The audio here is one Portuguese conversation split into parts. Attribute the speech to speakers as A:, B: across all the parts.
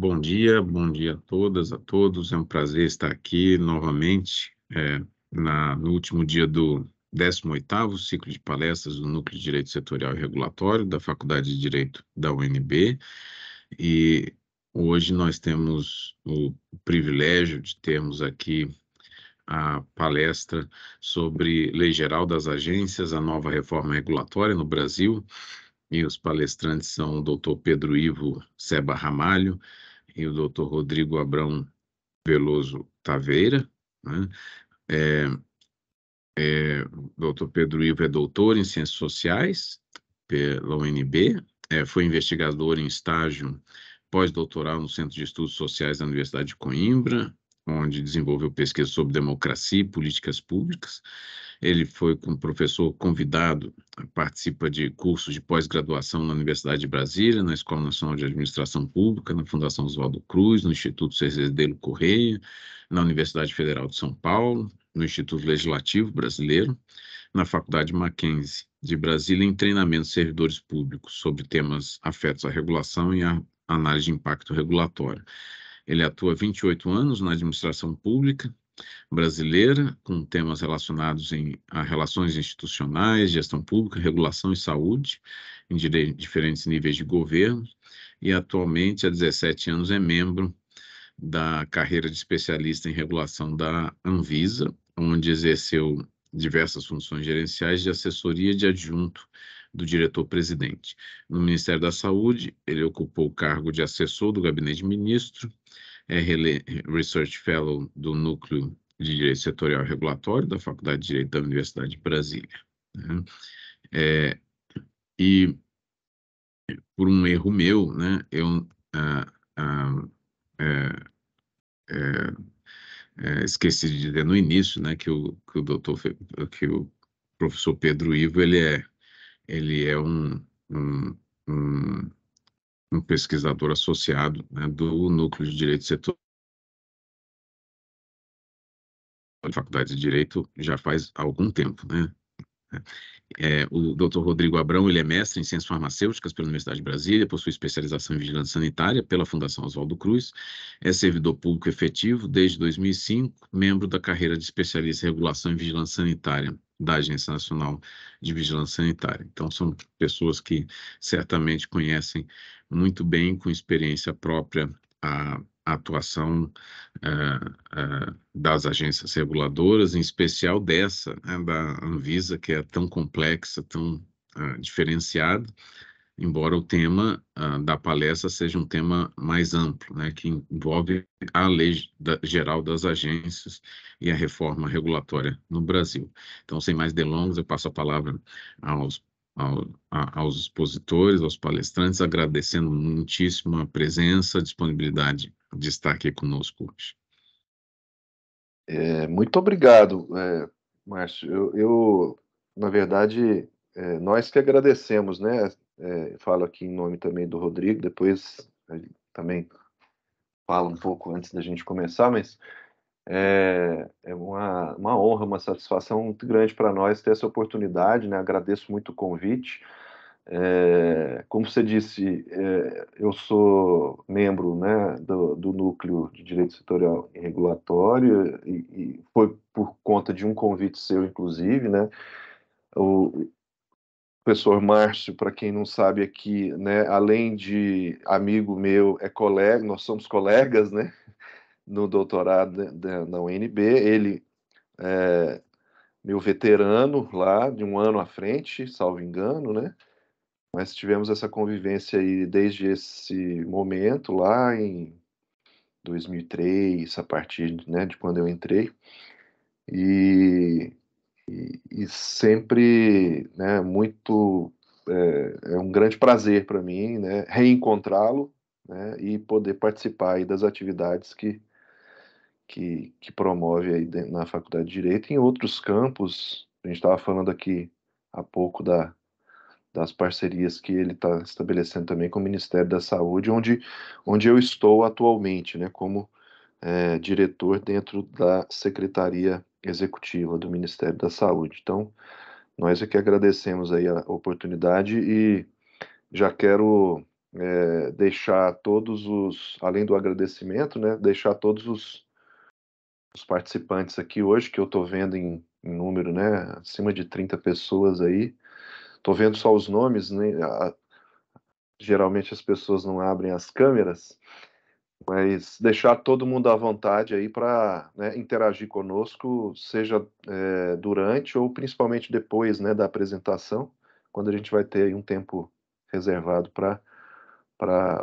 A: Bom dia, bom
B: dia a todas, a todos. É um prazer estar aqui novamente é, na, no último dia do 18º ciclo de palestras do Núcleo de Direito Setorial e Regulatório da Faculdade de Direito da UNB. E hoje nós temos o privilégio de termos aqui a palestra sobre Lei Geral das Agências, a nova reforma regulatória no Brasil. E os palestrantes são o doutor Pedro Ivo Seba Ramalho, e o Dr. Rodrigo Abrão Veloso Taveira, né? É, é, Dr. Pedro Ivo é doutor em Ciências Sociais pela UNB, é, foi investigador em estágio pós-doutoral no Centro de Estudos Sociais da Universidade de Coimbra, onde desenvolveu pesquisa sobre democracia e políticas públicas. Ele foi como professor convidado, participa de cursos de pós-graduação na Universidade de Brasília, na Escola Nacional de Administração Pública, na Fundação Oswaldo Cruz, no Instituto Cezedeiro Correia, na Universidade Federal de São Paulo, no Instituto Legislativo Brasileiro, na Faculdade Mackenzie de Brasília, em treinamento de servidores públicos sobre temas afetos à regulação e à análise de impacto regulatório. Ele atua 28 anos na administração pública brasileira, com temas relacionados em, a relações institucionais, gestão pública, regulação e saúde, em diferentes níveis de governo, e atualmente, há 17 anos, é membro da carreira de especialista em regulação da Anvisa, onde exerceu diversas funções gerenciais de assessoria de adjunto do diretor-presidente. No Ministério da Saúde, ele ocupou o cargo de assessor do gabinete ministro, é Research Fellow do Núcleo de Direito Setorial Regulatório da Faculdade de Direito da Universidade de Brasília. Né? É, e por um erro meu, né, eu ah, ah, é, é, esqueci de dizer no início, né, que o, que o doutor, que o professor Pedro Ivo, ele é ele é um, um, um, um pesquisador associado né, do Núcleo de Direito Setorial da Faculdade de Direito já faz algum tempo, né? É, o Dr. Rodrigo Abrão, ele é mestre em Ciências Farmacêuticas pela Universidade de Brasília, possui especialização em Vigilância Sanitária pela Fundação Oswaldo Cruz, é servidor público efetivo desde 2005, membro da carreira de especialista em Regulação e Vigilância Sanitária da Agência Nacional de Vigilância Sanitária. Então, são pessoas que certamente conhecem muito bem, com experiência própria, a atuação uh, uh, das agências reguladoras, em especial dessa, né, da Anvisa, que é tão complexa, tão uh, diferenciada, embora o tema uh, da palestra seja um tema mais amplo, né, que envolve a lei da, geral das agências e a reforma regulatória no Brasil. Então, sem mais delongas, eu passo a palavra aos, ao, a, aos expositores, aos palestrantes, agradecendo muitíssimo a presença, a disponibilidade de estar aqui conosco hoje.
C: É, muito obrigado, é, Márcio. Eu, eu, na verdade, é, nós que agradecemos, né? É, falo aqui em nome também do Rodrigo, depois também falo um pouco antes da gente começar, mas é, é uma, uma honra, uma satisfação muito grande para nós ter essa oportunidade, né? Agradeço muito o convite. É, como você disse, é, eu sou membro né, do, do, Núcleo de Direito Setorial e Regulatório e, e, foi por conta de um convite seu, inclusive, né? O, professor Márcio, para quem não sabe aqui, né, além de amigo meu, é colega, nós somos colegas, né, no doutorado da, UNB, ele é meu veterano lá, de um ano à frente, salvo engano, né, mas tivemos essa convivência aí desde esse momento lá em 2003, a partir né, de quando eu entrei, e e, sempre né, muito é, é um grande prazer para mim né, reencontrá-lo né, e poder participar das atividades que, que, que promove aí na Faculdade de Direito e em outros campos. A gente estava falando aqui há pouco da, das parcerias que ele está estabelecendo também com o Ministério da Saúde, onde, onde eu estou atualmente, né, como é, diretor dentro da Secretaria executiva do Ministério da Saúde. Então, nós aqui é agradecemos aí a oportunidade e já quero é, deixar todos os, além do agradecimento, né, deixar todos os, os participantes aqui hoje, que eu estou vendo em, em, número, né, acima de 30 pessoas aí. Estou vendo só os nomes, né, a, geralmente as pessoas não abrem as câmeras, mas deixar todo mundo à vontade aí para né, interagir conosco, seja é, durante ou principalmente depois né, da apresentação, quando a gente vai ter um tempo reservado para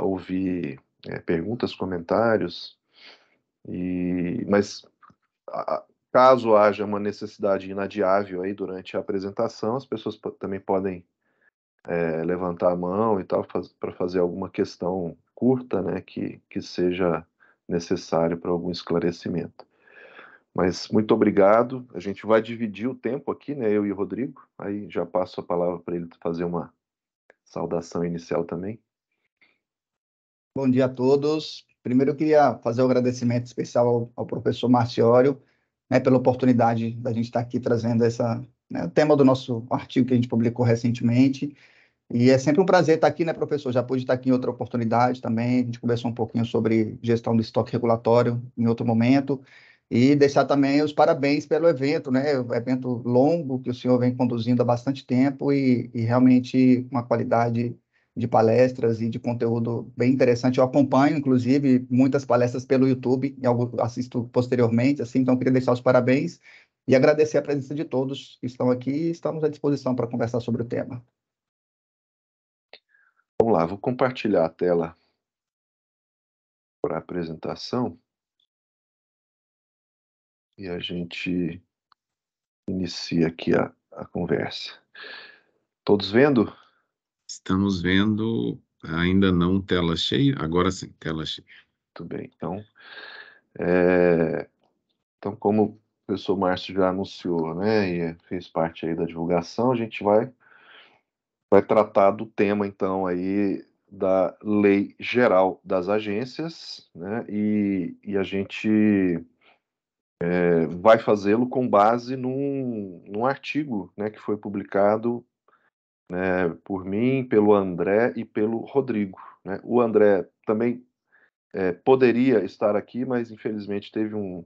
C: ouvir é, perguntas, comentários. E, mas a, caso haja uma necessidade inadiável aí durante a apresentação, as pessoas também podem é, levantar a mão e tal, para fazer alguma questão curta, né, que, que seja necessário para algum esclarecimento. Mas muito obrigado. A gente vai dividir o tempo aqui, né, eu e o Rodrigo. Aí já passo a palavra para ele fazer uma saudação inicial também.
D: Bom dia a todos. Primeiro eu queria fazer um agradecimento especial ao, ao professor Marciório, né, pela oportunidade da gente estar aqui trazendo essa né, o tema do nosso artigo que a gente publicou recentemente. E é sempre um prazer estar aqui, né, professor? Já pude estar aqui em outra oportunidade também. A gente conversou um pouquinho sobre gestão do estoque regulatório em outro momento. E deixar também os parabéns pelo evento, né? O evento longo que o senhor vem conduzindo há bastante tempo e, e realmente uma qualidade de palestras e de conteúdo bem interessante. Eu acompanho, inclusive, muitas palestras pelo YouTube e algo assisto posteriormente, assim, então queria deixar os parabéns e agradecer a presença de todos que estão aqui e estamos à disposição para conversar sobre o tema.
C: Vamos lá, vou compartilhar a tela para a apresentação e a gente inicia aqui a, a conversa. Todos vendo? Estamos
B: vendo, ainda não tela cheia, agora sim, tela cheia. Muito bem, então,
C: é, então como o professor Márcio já anunciou, né, e fez parte aí da divulgação, a gente vai vai tratar do tema, então, aí da lei geral das agências, né? e, e a gente é, vai fazê-lo com base num, num artigo né, que foi publicado né, por mim, pelo André e pelo Rodrigo. Né? O André também é, poderia estar aqui, mas infelizmente teve um,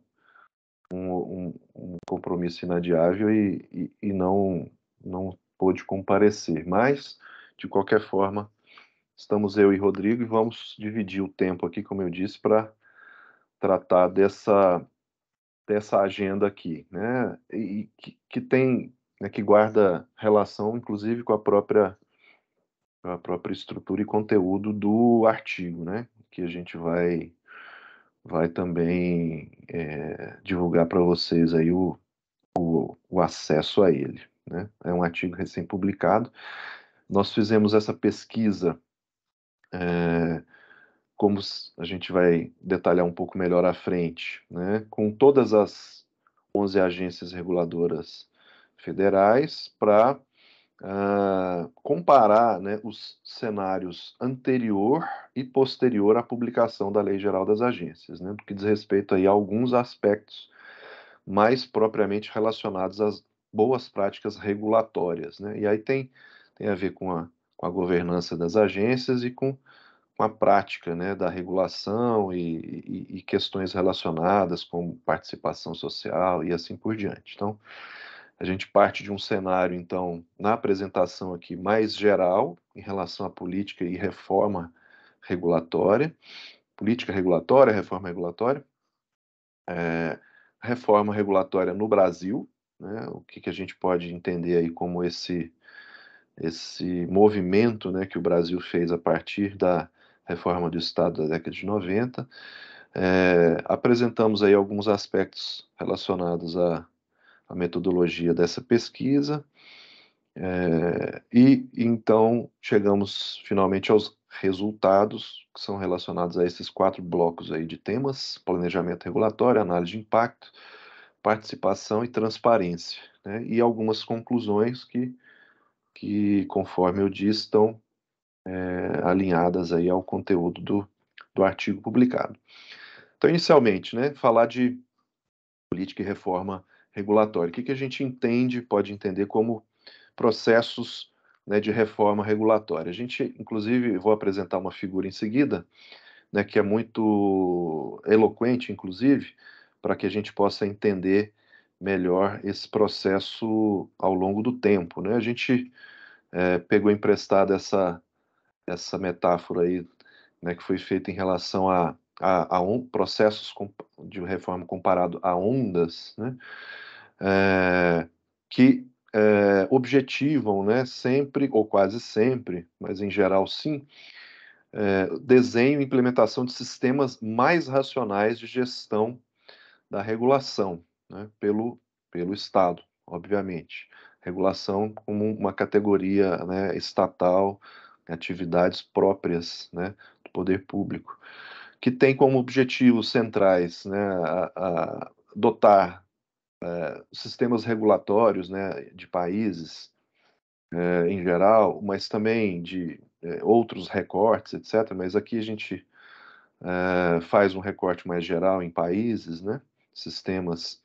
C: um, um, compromisso inadiável e, e, e não, não pôde comparecer. Mas, de qualquer forma, estamos eu e Rodrigo e vamos dividir o tempo aqui, como eu disse, para tratar dessa, dessa agenda aqui, né? E que, que tem, né, que guarda relação, inclusive, com a própria a própria estrutura e conteúdo do artigo, né? Que a gente vai vai também é, divulgar para vocês aí o, o, o acesso a ele né? é um artigo recém-publicado. Nós fizemos essa pesquisa, é, como a gente vai detalhar um pouco melhor à frente, né? com todas as 11 agências reguladoras federais para uh, ah, comparar né, os cenários anterior e posterior à publicação da Lei Geral das Agências, né, que diz respeito aí a alguns aspectos mais propriamente relacionados às, boas práticas regulatórias. Né? E aí tem, tem a ver com a, com a governança das agências e com, com a prática né, da regulação e, e, e questões relacionadas com participação social e assim por diante. Então, a gente parte de um cenário, então, na apresentação aqui mais geral em relação à política e reforma regulatória, política regulatória, reforma regulatória, é, reforma regulatória no Brasil, né? O que, que a gente pode entender aí como esse esse movimento, né, que o Brasil fez a partir da reforma do Estado da década de 90. É, apresentamos aí alguns aspectos relacionados à, à metodologia dessa pesquisa é, e então chegamos finalmente aos resultados que são relacionados a esses quatro blocos aí de temas: planejamento regulatório, análise de impacto, participação e transparência, né? e algumas conclusões que, que, conforme eu disse, estão é, alinhadas aí ao conteúdo do, do artigo publicado. Então, inicialmente, né, falar de política e reforma regulatória. O que, que a gente entende, pode entender como processos né, de reforma regulatória. A gente, inclusive, vou apresentar uma figura em seguida, né, que é muito eloquente, inclusive, para que a gente possa entender melhor esse processo ao longo do tempo. Né? A gente é, pegou emprestado essa, essa metáfora aí, né, que foi feita em relação a, a, a on, processos de reforma comparado a ondas, né? É, que é, objetivam né, sempre, ou quase sempre, mas em geral sim, é, desenho e implementação de sistemas mais racionais de gestão da regulação né, pelo, pelo Estado, obviamente. Regulação como uma categoria né, estatal, atividades próprias né, do poder público, que tem como objetivos centrais né, a, a dotar é, sistemas regulatórios né, de países é, em geral, mas também de é, outros recortes, etc. Mas aqui a gente é, faz um recorte mais geral em países, né? sistemas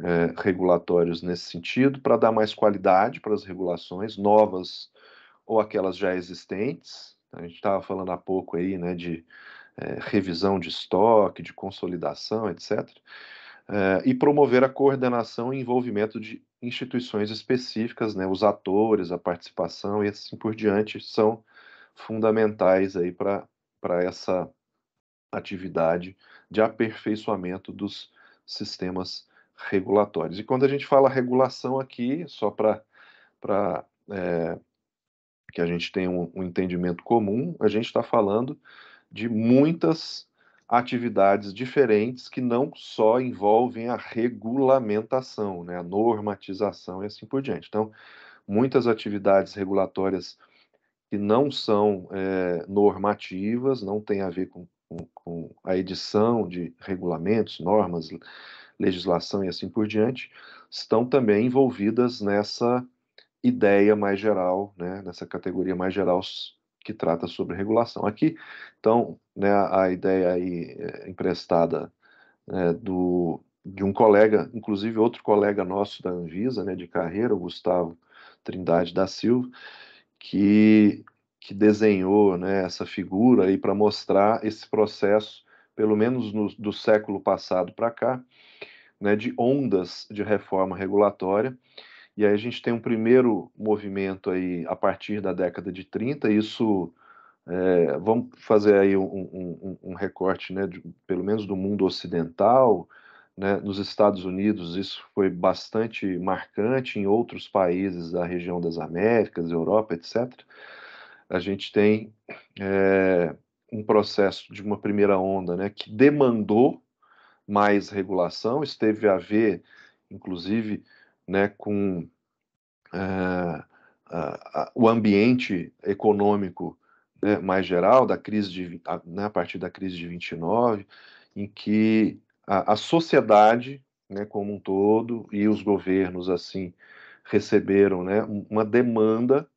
C: é, regulatórios nesse sentido, para dar mais qualidade para as regulações novas ou aquelas já existentes. A gente estava falando há pouco aí né, de é, revisão de estoque, de consolidação, etc. É, e promover a coordenação e envolvimento de instituições específicas, né, os atores, a participação e assim por diante, são fundamentais aí para essa atividade de aperfeiçoamento dos sistemas regulatórios. E quando a gente fala regulação aqui, só para é, que a gente tenha um, um entendimento comum, a gente está falando de muitas atividades diferentes que não só envolvem a regulamentação, né, a normatização e assim por diante. Então, muitas atividades regulatórias que não são é, normativas, não tem a ver com com, a edição de regulamentos, normas, legislação e assim por diante, estão também envolvidas nessa ideia mais geral, né, nessa categoria mais geral que trata sobre regulação. Aqui, então, né, a ideia aí eh, emprestada eh, do, de um colega, inclusive outro colega nosso da Anvisa, né, de carreira, o Gustavo Trindade da Silva, que que desenhou né, essa figura aí para mostrar esse processo, pelo menos no, do século passado para cá, né, de ondas de reforma regulatória. E aí a gente tem um primeiro movimento aí a partir da década de 30, isso é, vamos fazer aí um, um, um recorte, né, de, pelo menos do mundo ocidental, né, nos Estados Unidos isso foi bastante marcante, em outros países da região das Américas, Europa, etc a gente tem é, um processo de uma primeira onda né, que demandou mais regulação, esteve a ver, inclusive, né, com eh, o ambiente econômico né, mais geral da crise de, a, né, a partir da crise de 29, em que a, a sociedade né, como um todo e os governos assim receberam né, uma demanda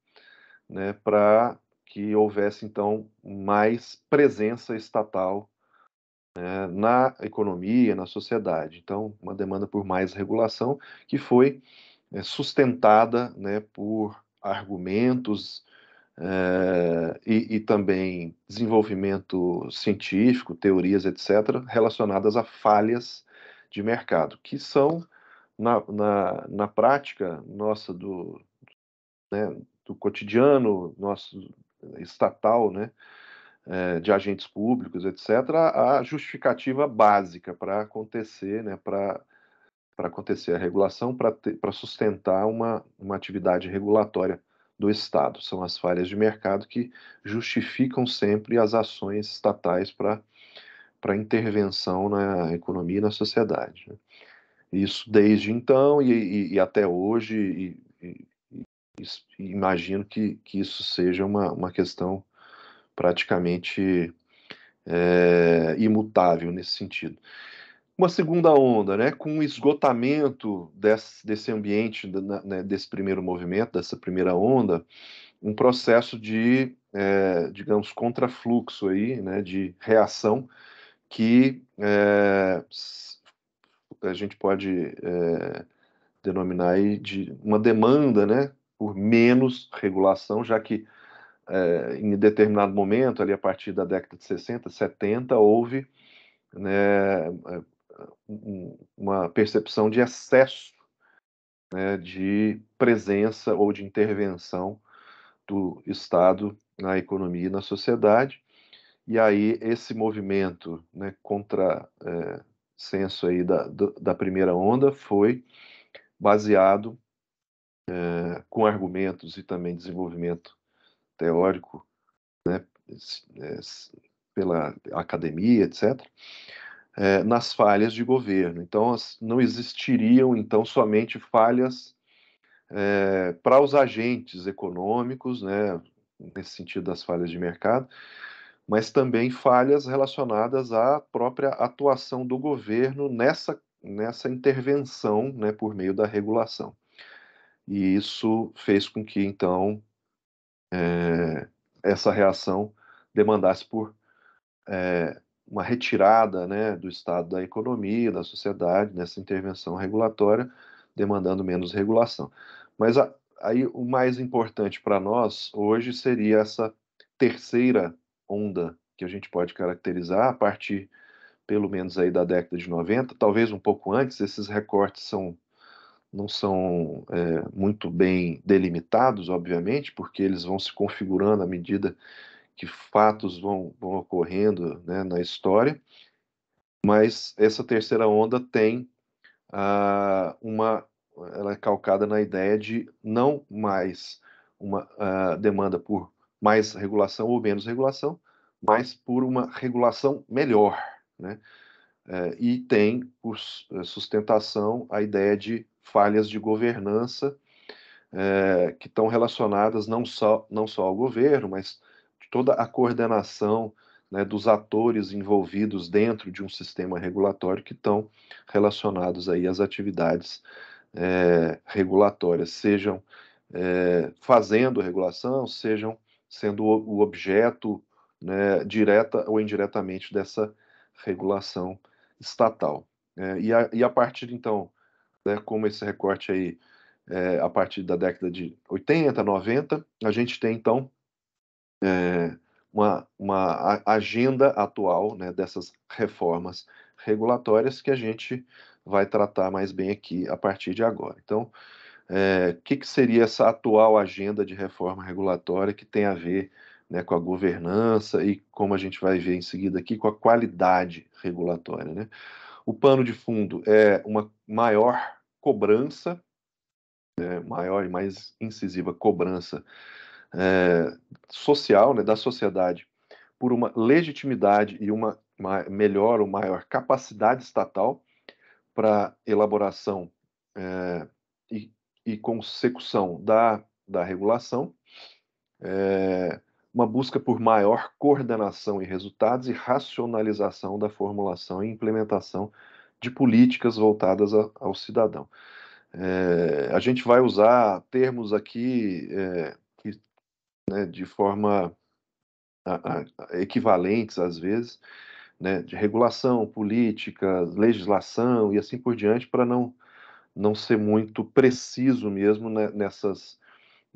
C: né, para que houvesse então mais presença estatal né, na economia, na sociedade. Então, uma demanda por mais regulação que foi é, sustentada né, por argumentos é, e, e, também desenvolvimento científico, teorias, etc., relacionadas a falhas de mercado, que são, na, na, na prática nossa do, né, do cotidiano nosso estatal, né, é, de agentes públicos, etc., a justificativa básica para acontecer, né, para acontecer a regulação, para sustentar uma, uma atividade regulatória do Estado. São as falhas de mercado que justificam sempre as ações estatais para para intervenção na economia e na sociedade. Né? Isso desde então e, e, e até hoje, e, isso, imagino que, que isso seja uma, uma questão praticamente é, imutável nesse sentido. Uma segunda onda, né, com o esgotamento desse, desse ambiente, né, desse primeiro movimento, dessa primeira onda, um processo de, é, digamos, contrafluxo aí, né, de reação que é, a gente pode é, denominar aí de uma demanda, né, por menos regulação, já que é, em determinado momento, ali a partir da década de 60, 70, houve né, é, uma percepção de excesso né, de presença ou de intervenção do Estado na economia e na sociedade. E aí esse movimento né, contra é, senso aí da, da primeira onda foi baseado é, com argumentos e também desenvolvimento teórico né, né pela academia, etc., é, eh, nas falhas de governo. Então, as, não existiriam, então, somente falhas é, para os agentes econômicos, né, nesse sentido das falhas de mercado, mas também falhas relacionadas à própria atuação do governo nessa, nessa intervenção né, por meio da regulação e isso fez com que, então, é, essa reação demandasse por é, uma retirada né, do estado da economia, da sociedade, nessa intervenção regulatória, demandando menos regulação. Mas a, aí o mais importante para nós hoje seria essa terceira onda que a gente pode caracterizar a partir pelo menos aí da década de 90, talvez um pouco antes, esses recortes são não são é, muito bem delimitados, obviamente, porque eles vão se configurando à medida que fatos vão, vão ocorrendo né, na história, mas essa terceira onda tem ah, uma. Ela é calcada na ideia de não mais uma ah, demanda por mais regulação ou menos regulação, mas por uma regulação melhor. Né? É, e tem por eh, sustentação a ideia de falhas de governança é, que estão relacionadas não só, não só ao governo, mas toda a coordenação né, dos atores envolvidos dentro de um sistema regulatório que estão relacionados aí às atividades é, regulatórias, sejam é, fazendo regulação, sejam sendo o, objeto né, direta ou indiretamente dessa regulação estatal. É, e, a, e, a, partir então né, como esse recorte aí é, a partir da década de 80, 90, a gente tem então é, uma, uma agenda atual né, dessas reformas regulatórias que a gente vai tratar mais bem aqui a partir de agora. Então, o eh, é, que, que, seria essa atual agenda de reforma regulatória que tem a ver né, com a governança e, como a gente vai ver em seguida aqui, com a qualidade regulatória? Né? O pano de fundo é uma maior cobrança, né, maior e mais incisiva cobrança é, social, né, da sociedade, por uma legitimidade e uma, uma melhor ou maior capacidade estatal para elaboração é, e, e, consecução da, da regulação. É, uma busca por maior coordenação e resultados e racionalização da formulação e implementação de políticas voltadas a, ao cidadão. É, a gente vai usar termos aqui é, que, né, de forma a, a, equivalentes às vezes, né, de regulação, política, legislação e assim por diante, para não, não ser muito preciso mesmo né, nessas,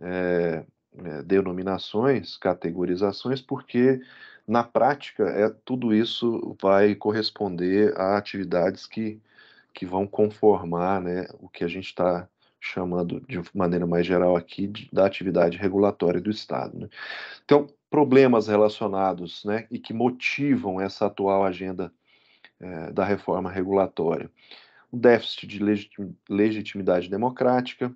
C: é, é, denominações, categorizações, porque na prática é tudo isso vai corresponder a atividades que, que vão conformar né, o que a gente está chamando de maneira mais geral aqui de, da atividade regulatória do Estado. Né? Então, problemas relacionados né, e que motivam essa atual agenda é, da reforma regulatória. O déficit de legitimidade democrática,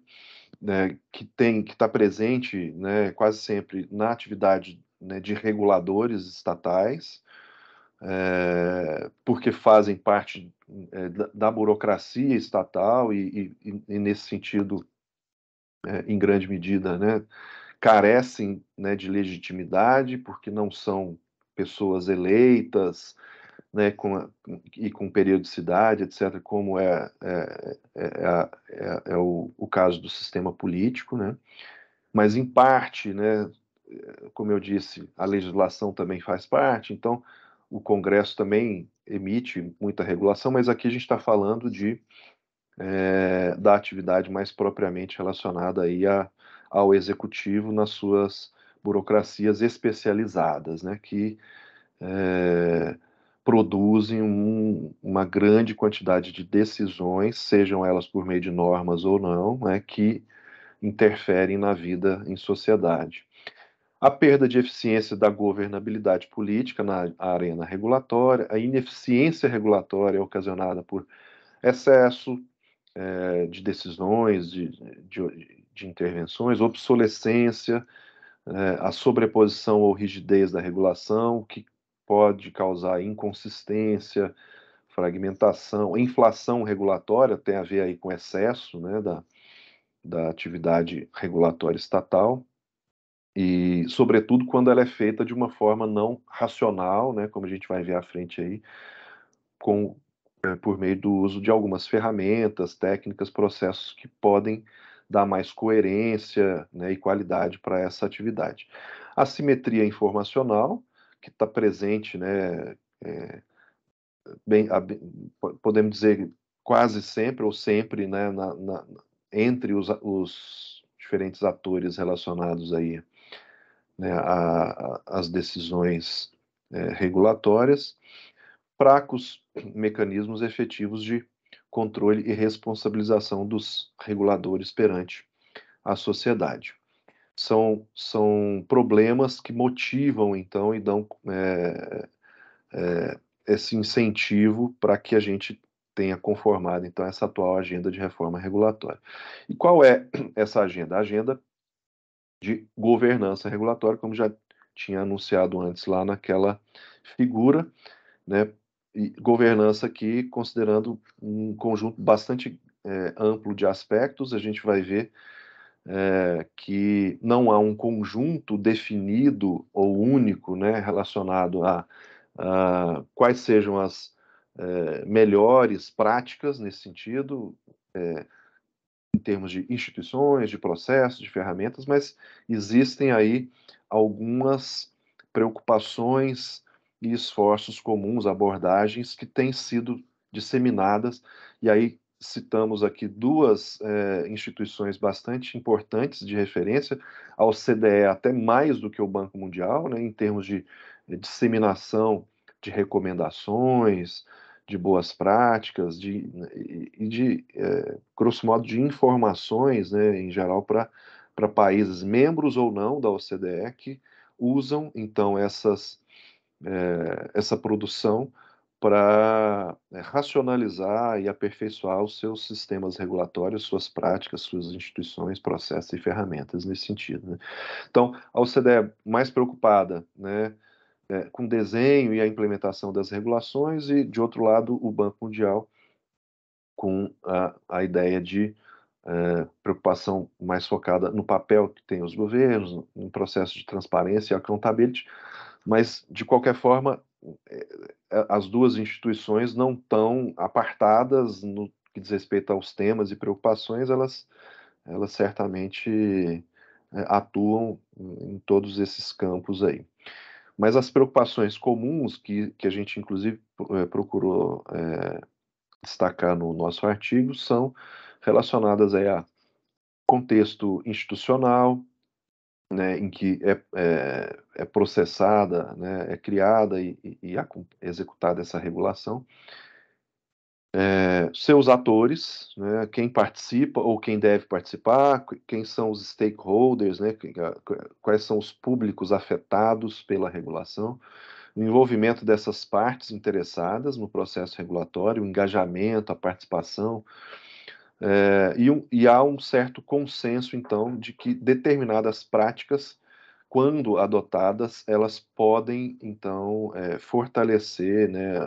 C: né, que tem que está presente né, quase sempre na atividade né, de reguladores estatais, é, porque fazem parte é, da, da, burocracia estatal e, e, e nesse sentido, é, em grande medida, né, carecem né, de legitimidade, porque não são pessoas eleitas, né, com a, e com periodicidade, etc., como é, é, é, é o, o, caso do sistema político, né? mas em parte, né, como eu disse, a legislação também faz parte, então o Congresso também emite muita regulação, mas aqui a gente está falando de da atividade mais propriamente relacionada aí a, ao executivo nas suas burocracias especializadas, né, que é, produzem um, uma grande quantidade de decisões, sejam elas por meio de normas ou não, né, que interferem na vida em sociedade. A perda de eficiência da governabilidade política na arena regulatória, a ineficiência regulatória ocasionada por excesso é, de decisões, de, de, de intervenções, obsolescência, é, a sobreposição ou rigidez da regulação, que pode causar inconsistência, fragmentação, inflação regulatória tem a ver aí com excesso né, da, da atividade regulatória estatal e, sobretudo, quando ela é feita de uma forma não racional, né, como a gente vai ver à frente aí, com, é, por meio do uso de algumas ferramentas, técnicas, processos que podem dar mais coerência né, e qualidade para essa atividade. A simetria informacional, que está presente, né, é, bem, a, podemos dizer quase sempre ou sempre, né, na, na, entre os, os, diferentes atores relacionados aí né, a, a, as decisões é, regulatórias, fracos mecanismos efetivos de controle e responsabilização dos reguladores perante a sociedade são, são problemas que motivam, então, e dão é, é, esse incentivo para que a gente tenha conformado, então, essa atual agenda de reforma regulatória. E qual é essa agenda? A agenda de governança regulatória, como já tinha anunciado antes lá naquela figura, né? E governança aqui, considerando um conjunto bastante é, amplo de aspectos, a gente vai ver é, que não há um conjunto definido ou único né, relacionado a, a quais sejam as é, melhores práticas nesse sentido, é, em termos de instituições, de processos, de ferramentas, mas existem aí algumas preocupações e esforços comuns, abordagens que têm sido disseminadas, e aí citamos aqui duas é, instituições bastante importantes de referência, a OCDE até mais do que o Banco Mundial, né, em termos de eh, disseminação de recomendações, de boas práticas de, né, e de, é, grosso modo, de informações, né, em geral, para países membros ou não da OCDE que usam, então, essas, é, essa produção para eh, racionalizar e aperfeiçoar os seus sistemas regulatórios, suas práticas, suas instituições, processos e ferramentas nesse sentido. Né? Então, a OCDE mais preocupada né, é, com o desenho e a implementação das regulações, e, de outro lado, o Banco Mundial com a, a ideia de é, preocupação mais focada no papel que tem os governos, no processo de transparência e accountability, mas, de qualquer forma, é, é, as duas instituições não estão apartadas no que diz respeito aos temas e preocupações, elas, elas certamente é, atuam em todos esses campos aí. Mas as preocupações comuns, que, que a gente inclusive procurou é, destacar no nosso artigo, são relacionadas aí a contexto institucional, né, em que é, é, é, processada, né, é criada e, e, e executada essa regulação, é, seus atores, né, quem participa ou quem deve participar, quem são os stakeholders, né, quais são os públicos afetados pela regulação, o envolvimento dessas partes interessadas no processo regulatório, o engajamento, a participação, é, e, um, e, há um certo consenso, então, de que determinadas práticas, quando adotadas, elas podem, então, é, fortalecer né,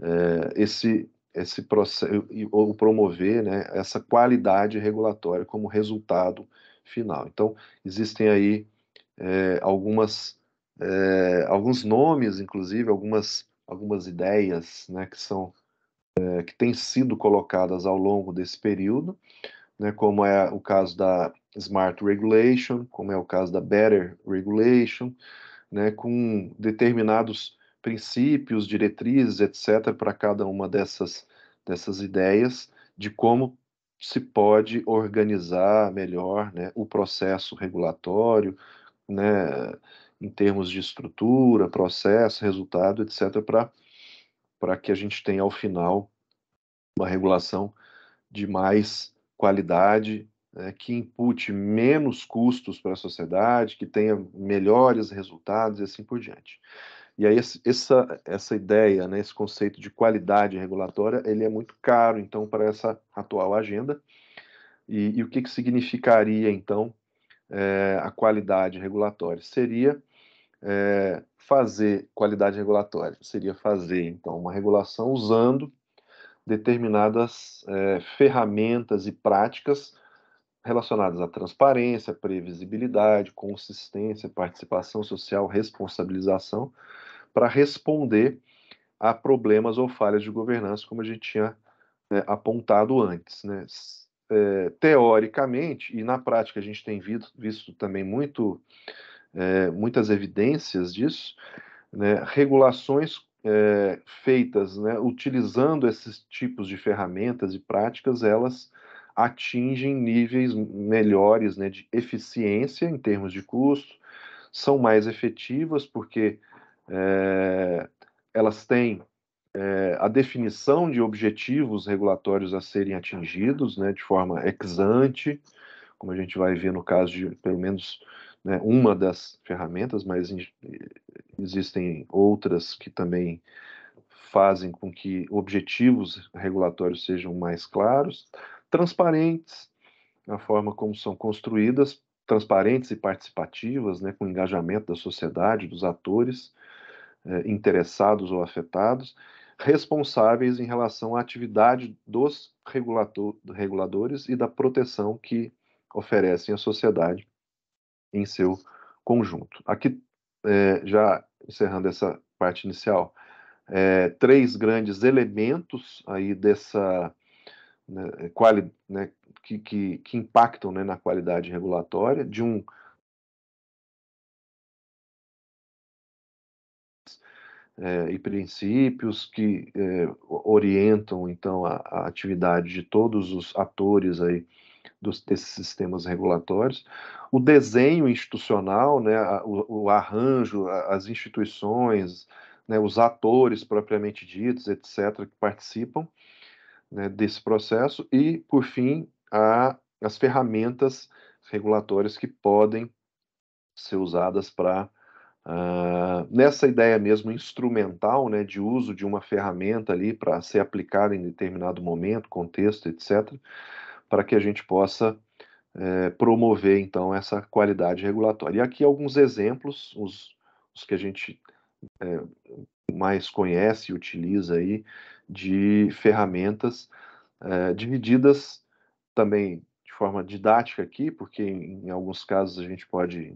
C: é, esse, esse processo, ou promover né, essa qualidade regulatória como resultado final. Então, existem aí é, algumas, é, alguns nomes, inclusive, algumas, algumas ideias né, que são é, que têm sido colocadas ao longo desse período, né, como é o caso da Smart Regulation, como é o caso da Better Regulation, né, com determinados princípios, diretrizes, etc., para cada uma dessas, dessas ideias de como se pode organizar melhor né, o processo regulatório, né, em termos de estrutura, processo, resultado, etc., para para que a gente tenha ao final uma regulação de mais qualidade, né, que impute menos custos para a sociedade, que tenha melhores resultados e assim por diante. E aí essa, essa ideia, né, esse conceito de qualidade regulatória, ele é muito caro, então, para essa atual agenda. E, e o que, que significaria, então, é, a qualidade regulatória? Seria é, fazer qualidade regulatória? Seria fazer, então, uma regulação usando determinadas é, ferramentas e práticas relacionadas à transparência, previsibilidade, consistência, participação social, responsabilização, para responder a problemas ou falhas de governança, como a gente tinha né, apontado antes. Né? É, teoricamente, e na prática a gente tem visto, visto também muito é, muitas evidências disso, né, regulações é, feitas né, utilizando esses tipos de ferramentas e práticas, elas atingem níveis melhores né, de eficiência em termos de custo, são mais efetivas porque é, elas têm é, a definição de objetivos regulatórios a serem atingidos né, de forma ex ante, como a gente vai ver no caso de pelo menos né, uma das ferramentas, mas existem outras que também fazem com que objetivos regulatórios sejam mais claros, transparentes, na forma como são construídas, transparentes e participativas, né, com engajamento da sociedade, dos atores eh, interessados ou afetados, responsáveis em relação à atividade dos regulador, reguladores e da proteção que oferecem à sociedade em seu conjunto. Aqui, é, já encerrando essa parte inicial, é, três grandes elementos aí dessa né, quali, né, que, que, que, impactam né, na qualidade regulatória de um é, e princípios que é, orientam então a, a atividade de todos os atores aí dos, desses sistemas regulatórios, o desenho institucional, né, o, o arranjo, as instituições, né, os atores propriamente ditos, etc., que participam né, desse processo, e, por fim, a, as ferramentas regulatórias que podem ser usadas para Uh, ah, nessa ideia mesmo instrumental, né, de uso de uma ferramenta ali para ser aplicada em determinado momento, contexto, etc para que a gente possa é, promover então essa qualidade regulatória. E aqui alguns exemplos, os, os que a gente é, mais conhece e utiliza aí, de ferramentas é, divididas também de forma didática aqui, porque em, em alguns casos a gente pode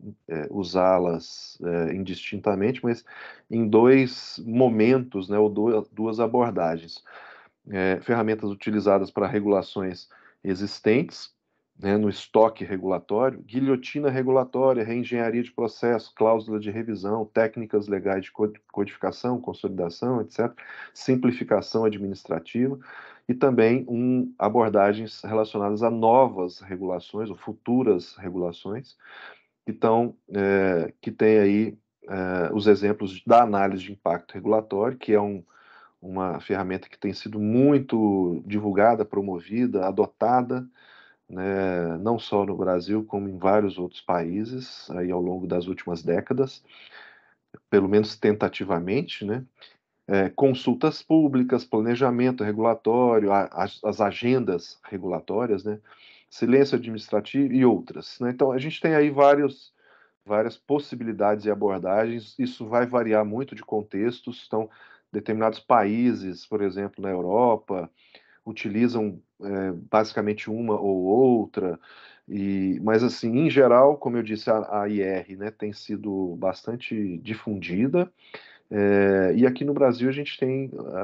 C: usá-las indistintamente, mas em dois momentos, né, ou do, duas abordagens. ferramentas utilizadas para regulações existentes né, no estoque regulatório, guilhotina regulatória, reengenharia de processo, cláusula de revisão, técnicas legais de codificação, consolidação, etc., simplificação administrativa, e também um, abordagens relacionadas a novas regulações ou futuras regulações, que, tão, é, que tem aí é, os exemplos da análise de impacto regulatório, que é um uma ferramenta que tem sido muito divulgada, promovida, adotada, né, não só no Brasil, como em vários outros países, aí ao longo das últimas décadas, pelo menos tentativamente, né? É, consultas públicas, planejamento regulatório, a, as, as, agendas regulatórias, né? silêncio administrativo e outras. Né? Então, a gente tem aí vários, várias possibilidades e abordagens, isso vai variar muito de contextos, então, Determinados países, por exemplo, na Europa, utilizam é, basicamente uma ou outra. E, mas assim, em geral, como eu disse, a, a IR né, tem sido bastante difundida. É, e aqui no Brasil a gente tem a,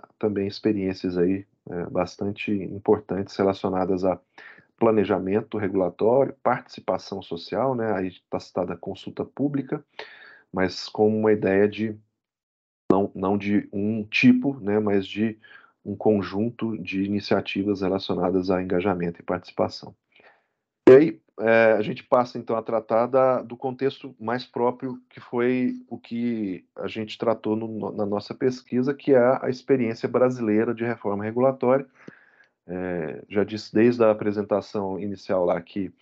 C: a, também experiências aí é, bastante importantes relacionadas a planejamento regulatório, participação social, né? Aí está citada consulta pública, mas com uma ideia de não, não de um tipo, né, mas de um conjunto de iniciativas relacionadas a engajamento e participação. E aí é, a gente passa então a tratar da, do contexto mais próprio que foi o que a gente tratou no, na nossa pesquisa, que é a experiência brasileira de reforma regulatória. É, já disse desde a apresentação inicial lá que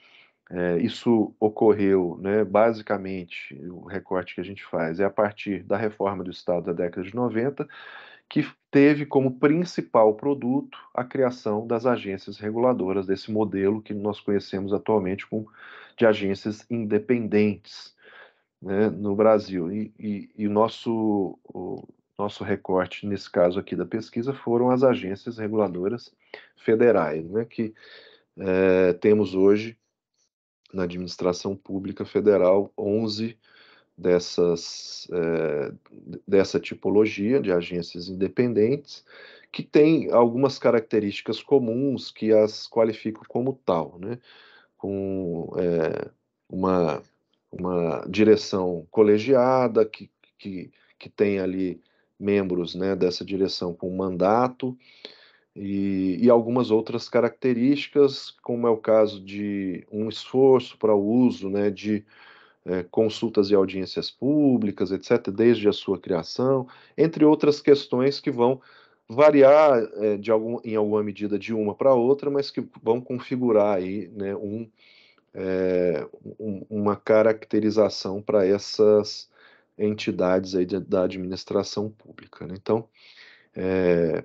C: é, isso ocorreu, né, basicamente, o recorte que a gente faz é a partir da reforma do Estado da década de 90, que teve como principal produto a criação das agências reguladoras, desse modelo que nós conhecemos atualmente com, de agências independentes né, no Brasil. E, e, e nosso, o nosso recorte, nesse caso aqui da pesquisa, foram as agências reguladoras federais, né, que é, temos hoje na administração pública federal 11 dessas, é, dessa tipologia de agências independentes, que tem algumas características comuns que as qualificam como tal, né? com é, uma, uma direção colegiada, que, que, que tem ali membros né, dessa direção com mandato, e, e algumas outras características, como é o caso de um esforço para o uso né, de é, consultas e audiências públicas, etc., desde a sua criação, entre outras questões que vão variar é, de algum, em alguma medida de uma para outra, mas que vão configurar aí né, um, é, um, uma caracterização para essas entidades aí de, da administração pública. Né? Então, é,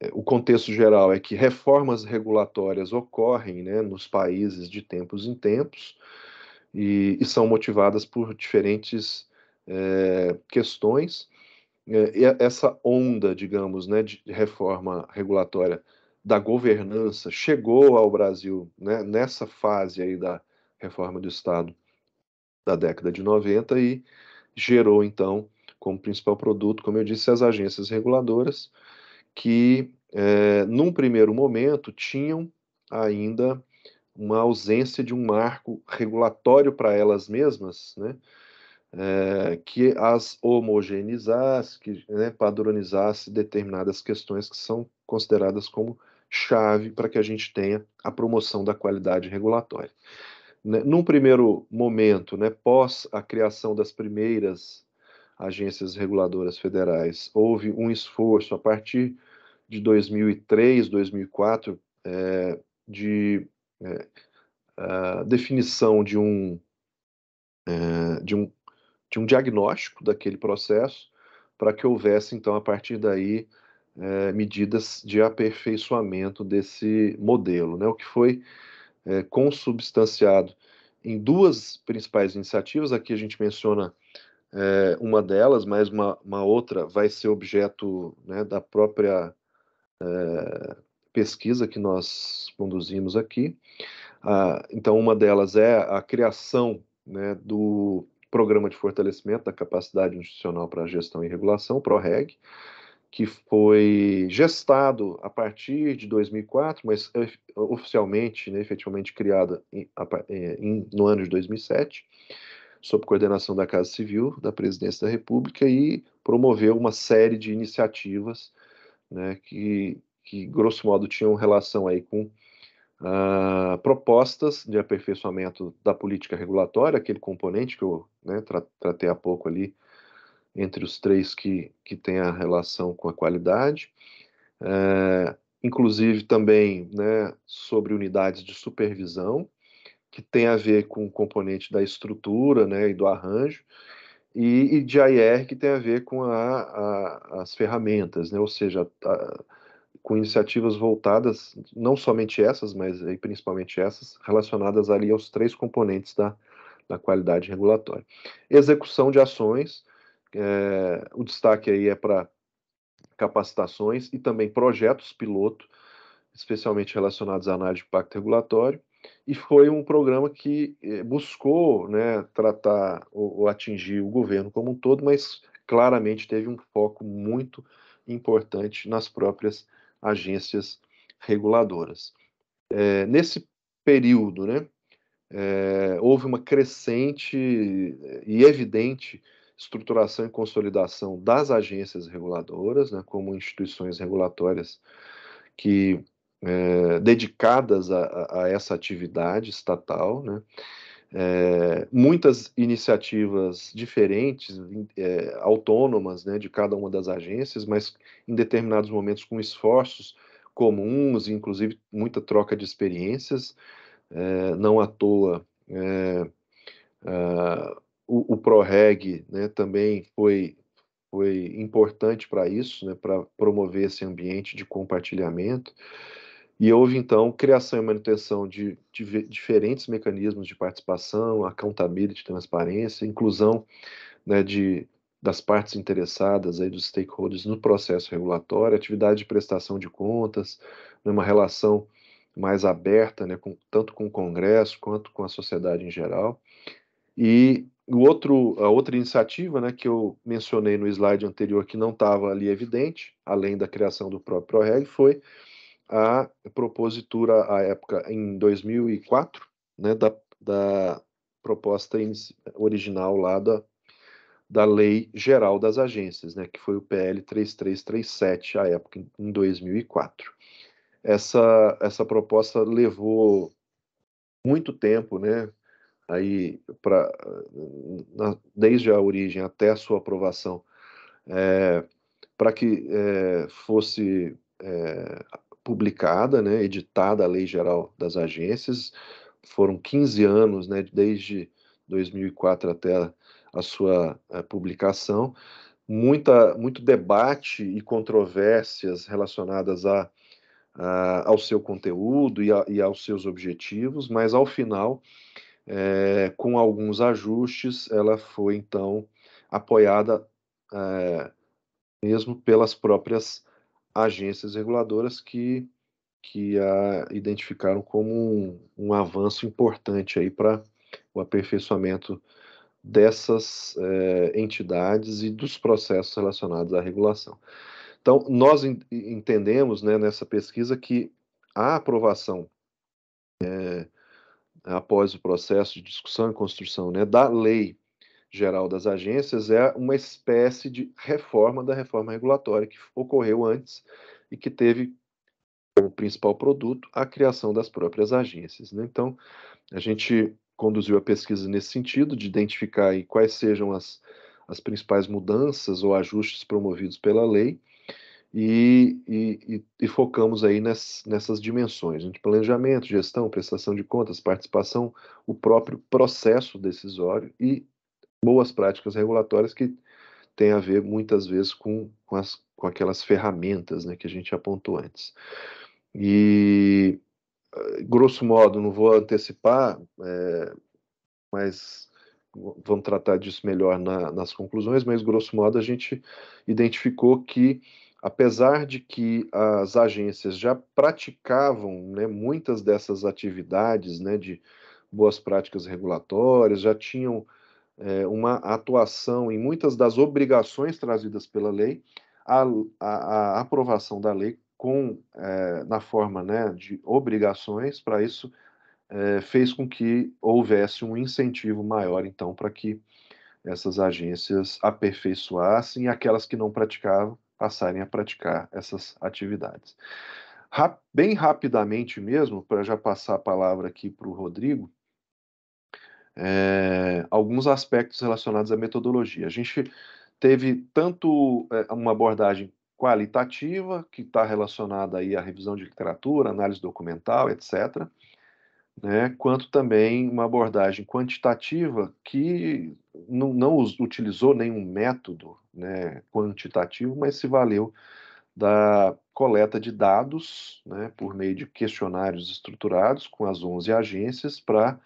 C: eh, o contexto geral é que reformas regulatórias ocorrem né, nos países de tempos em tempos e, e são motivadas por diferentes é, questões. Eh, e essa onda, digamos, né, de reforma regulatória da governança chegou ao Brasil né, nessa fase aí da reforma do Estado da década de 90 e gerou, então, como principal produto, como eu disse, as agências reguladoras, que, é, num primeiro momento, tinham ainda uma ausência de um marco regulatório para elas mesmas, né? É, que as homogeneizasse, que né, padronizasse determinadas questões que são consideradas como chave para que a gente tenha a promoção da qualidade regulatória. Né, num primeiro momento, né, pós a criação das primeiras agências reguladoras federais. Houve um esforço a partir de 2003, 2004, é, de é, definição de um, é, de, um, de um diagnóstico daquele processo, para que houvesse, então, a partir daí, eh, medidas de aperfeiçoamento desse modelo, né? o que foi consubstanciado em duas principais iniciativas. Aqui a gente menciona é, uma delas, mas uma, uma, outra vai ser objeto né, da própria é, pesquisa que nós conduzimos aqui. Ah, então, uma delas é a criação né, do Programa de Fortalecimento da Capacidade Institucional para Gestão e Regulação, PROREG, que foi gestado a partir de 2004, mas é, oficialmente, né, efetivamente criada em, é, em, no ano de 2007 sob coordenação da Casa Civil, da Presidência da República, e promoveu uma série de iniciativas né, que, que, grosso modo, tinham relação aí com ah, propostas de aperfeiçoamento da política regulatória, aquele componente que eu né, tra tratei há pouco ali, entre os três que, que tem a relação com a qualidade. Eh, inclusive também né, sobre unidades de supervisão, que tem a ver com o componente da estrutura né, e do arranjo, e, e de IR, que tem a ver com a, a, as ferramentas, né, ou seja, a, com iniciativas voltadas, não somente essas, mas aí, principalmente essas, relacionadas ali aos três componentes da, da qualidade regulatória. Execução de ações, é, o destaque aí é para capacitações e também projetos piloto, especialmente relacionados à análise de impacto regulatório, e foi um programa que eh, buscou né, tratar ou, ou atingir o governo como um todo, mas claramente teve um foco muito importante nas próprias agências reguladoras. É, nesse período, né, é, houve uma crescente eh, e evidente estruturação e consolidação das agências reguladoras, né, como instituições regulatórias que é, dedicadas a, a, essa atividade estatal, né? É, muitas iniciativas diferentes, é, autônomas, né, de cada uma das agências, mas em determinados momentos com esforços comuns, inclusive muita troca de experiências, não à toa. Uh, o, o ProReg né, também foi, foi importante para isso, né, para promover esse ambiente de compartilhamento. E houve, então, criação e manutenção de, de diferentes mecanismos de participação, accountability, transparência, inclusão né, de, das partes interessadas, aí, dos stakeholders no processo regulatório, atividade de prestação de contas, né, uma relação mais aberta, né, com, tanto com o Congresso quanto com a sociedade em geral. E o outro, a outra iniciativa né, que eu mencionei no slide anterior, que não estava ali evidente, além da criação do próprio ProReg, foi a propositura à época em 2004, né, da, da proposta original lá da, da Lei Geral das Agências, né, que foi o PL 3337 à época em 2004. Essa essa proposta levou muito tempo, né, aí para desde a origem até a sua aprovação é, eh, para que é, fosse é, publicada, né, editada a Lei Geral das Agências. Foram 15 anos, né, desde 2004 até a sua a eh, publicação. Muita, muito debate e controvérsias relacionadas a, a ao seu conteúdo e, a, e, aos seus objetivos, mas ao final, é, com alguns ajustes, ela foi então apoiada é, mesmo pelas próprias agências reguladoras que, que a identificaram como um, um avanço importante aí para o aperfeiçoamento dessas é, entidades e dos processos relacionados à regulação. Então, nós entendemos né, nessa pesquisa que a aprovação é, após o processo de discussão e construção né, da lei Geral das Agências é uma espécie de reforma da reforma regulatória que ocorreu antes e que teve como principal produto a criação das próprias agências. Né? Então, a gente conduziu a pesquisa nesse sentido, de identificar quais sejam as, as principais mudanças ou ajustes promovidos pela lei e, e, e focamos aí ness, nessas dimensões né? de planejamento, gestão, prestação de contas, participação, o próprio processo decisório e boas práticas regulatórias que tem a ver muitas vezes com, com, as, com aquelas ferramentas né, que a gente apontou antes. E, grosso modo, não vou antecipar, é, mas vamos tratar disso melhor na, nas conclusões, mas, grosso modo, a gente identificou que, apesar de que as agências já praticavam né, muitas dessas atividades né, de boas práticas regulatórias, já tinham é, uma atuação em muitas das obrigações trazidas pela lei, a, a, a aprovação da lei com é, na forma né, de obrigações para isso é, fez com que houvesse um incentivo maior então para que essas agências aperfeiçoassem e aquelas que não praticavam passarem a praticar essas atividades. bem rapidamente mesmo, para já passar a palavra aqui para o Rodrigo, é, alguns aspectos relacionados à metodologia. A gente teve tanto é, uma abordagem qualitativa, que está relacionada aí à revisão de literatura, análise documental, etc., né, quanto também uma abordagem quantitativa que não, não utilizou nenhum método né, quantitativo, mas se valeu da coleta de dados né, por meio de questionários estruturados com as 11 agências para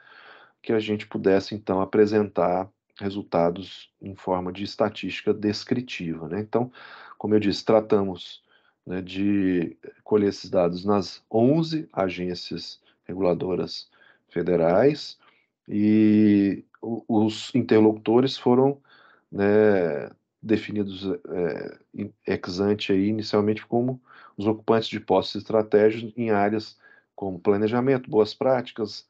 C: que a gente pudesse então apresentar resultados em forma de estatística descritiva. Né? Então, como eu disse, tratamos né, de colher esses dados nas 11 agências reguladoras federais e os interlocutores foram né, definidos é, ex ante aí, inicialmente como os ocupantes de postos estratégicos em áreas como planejamento, boas práticas,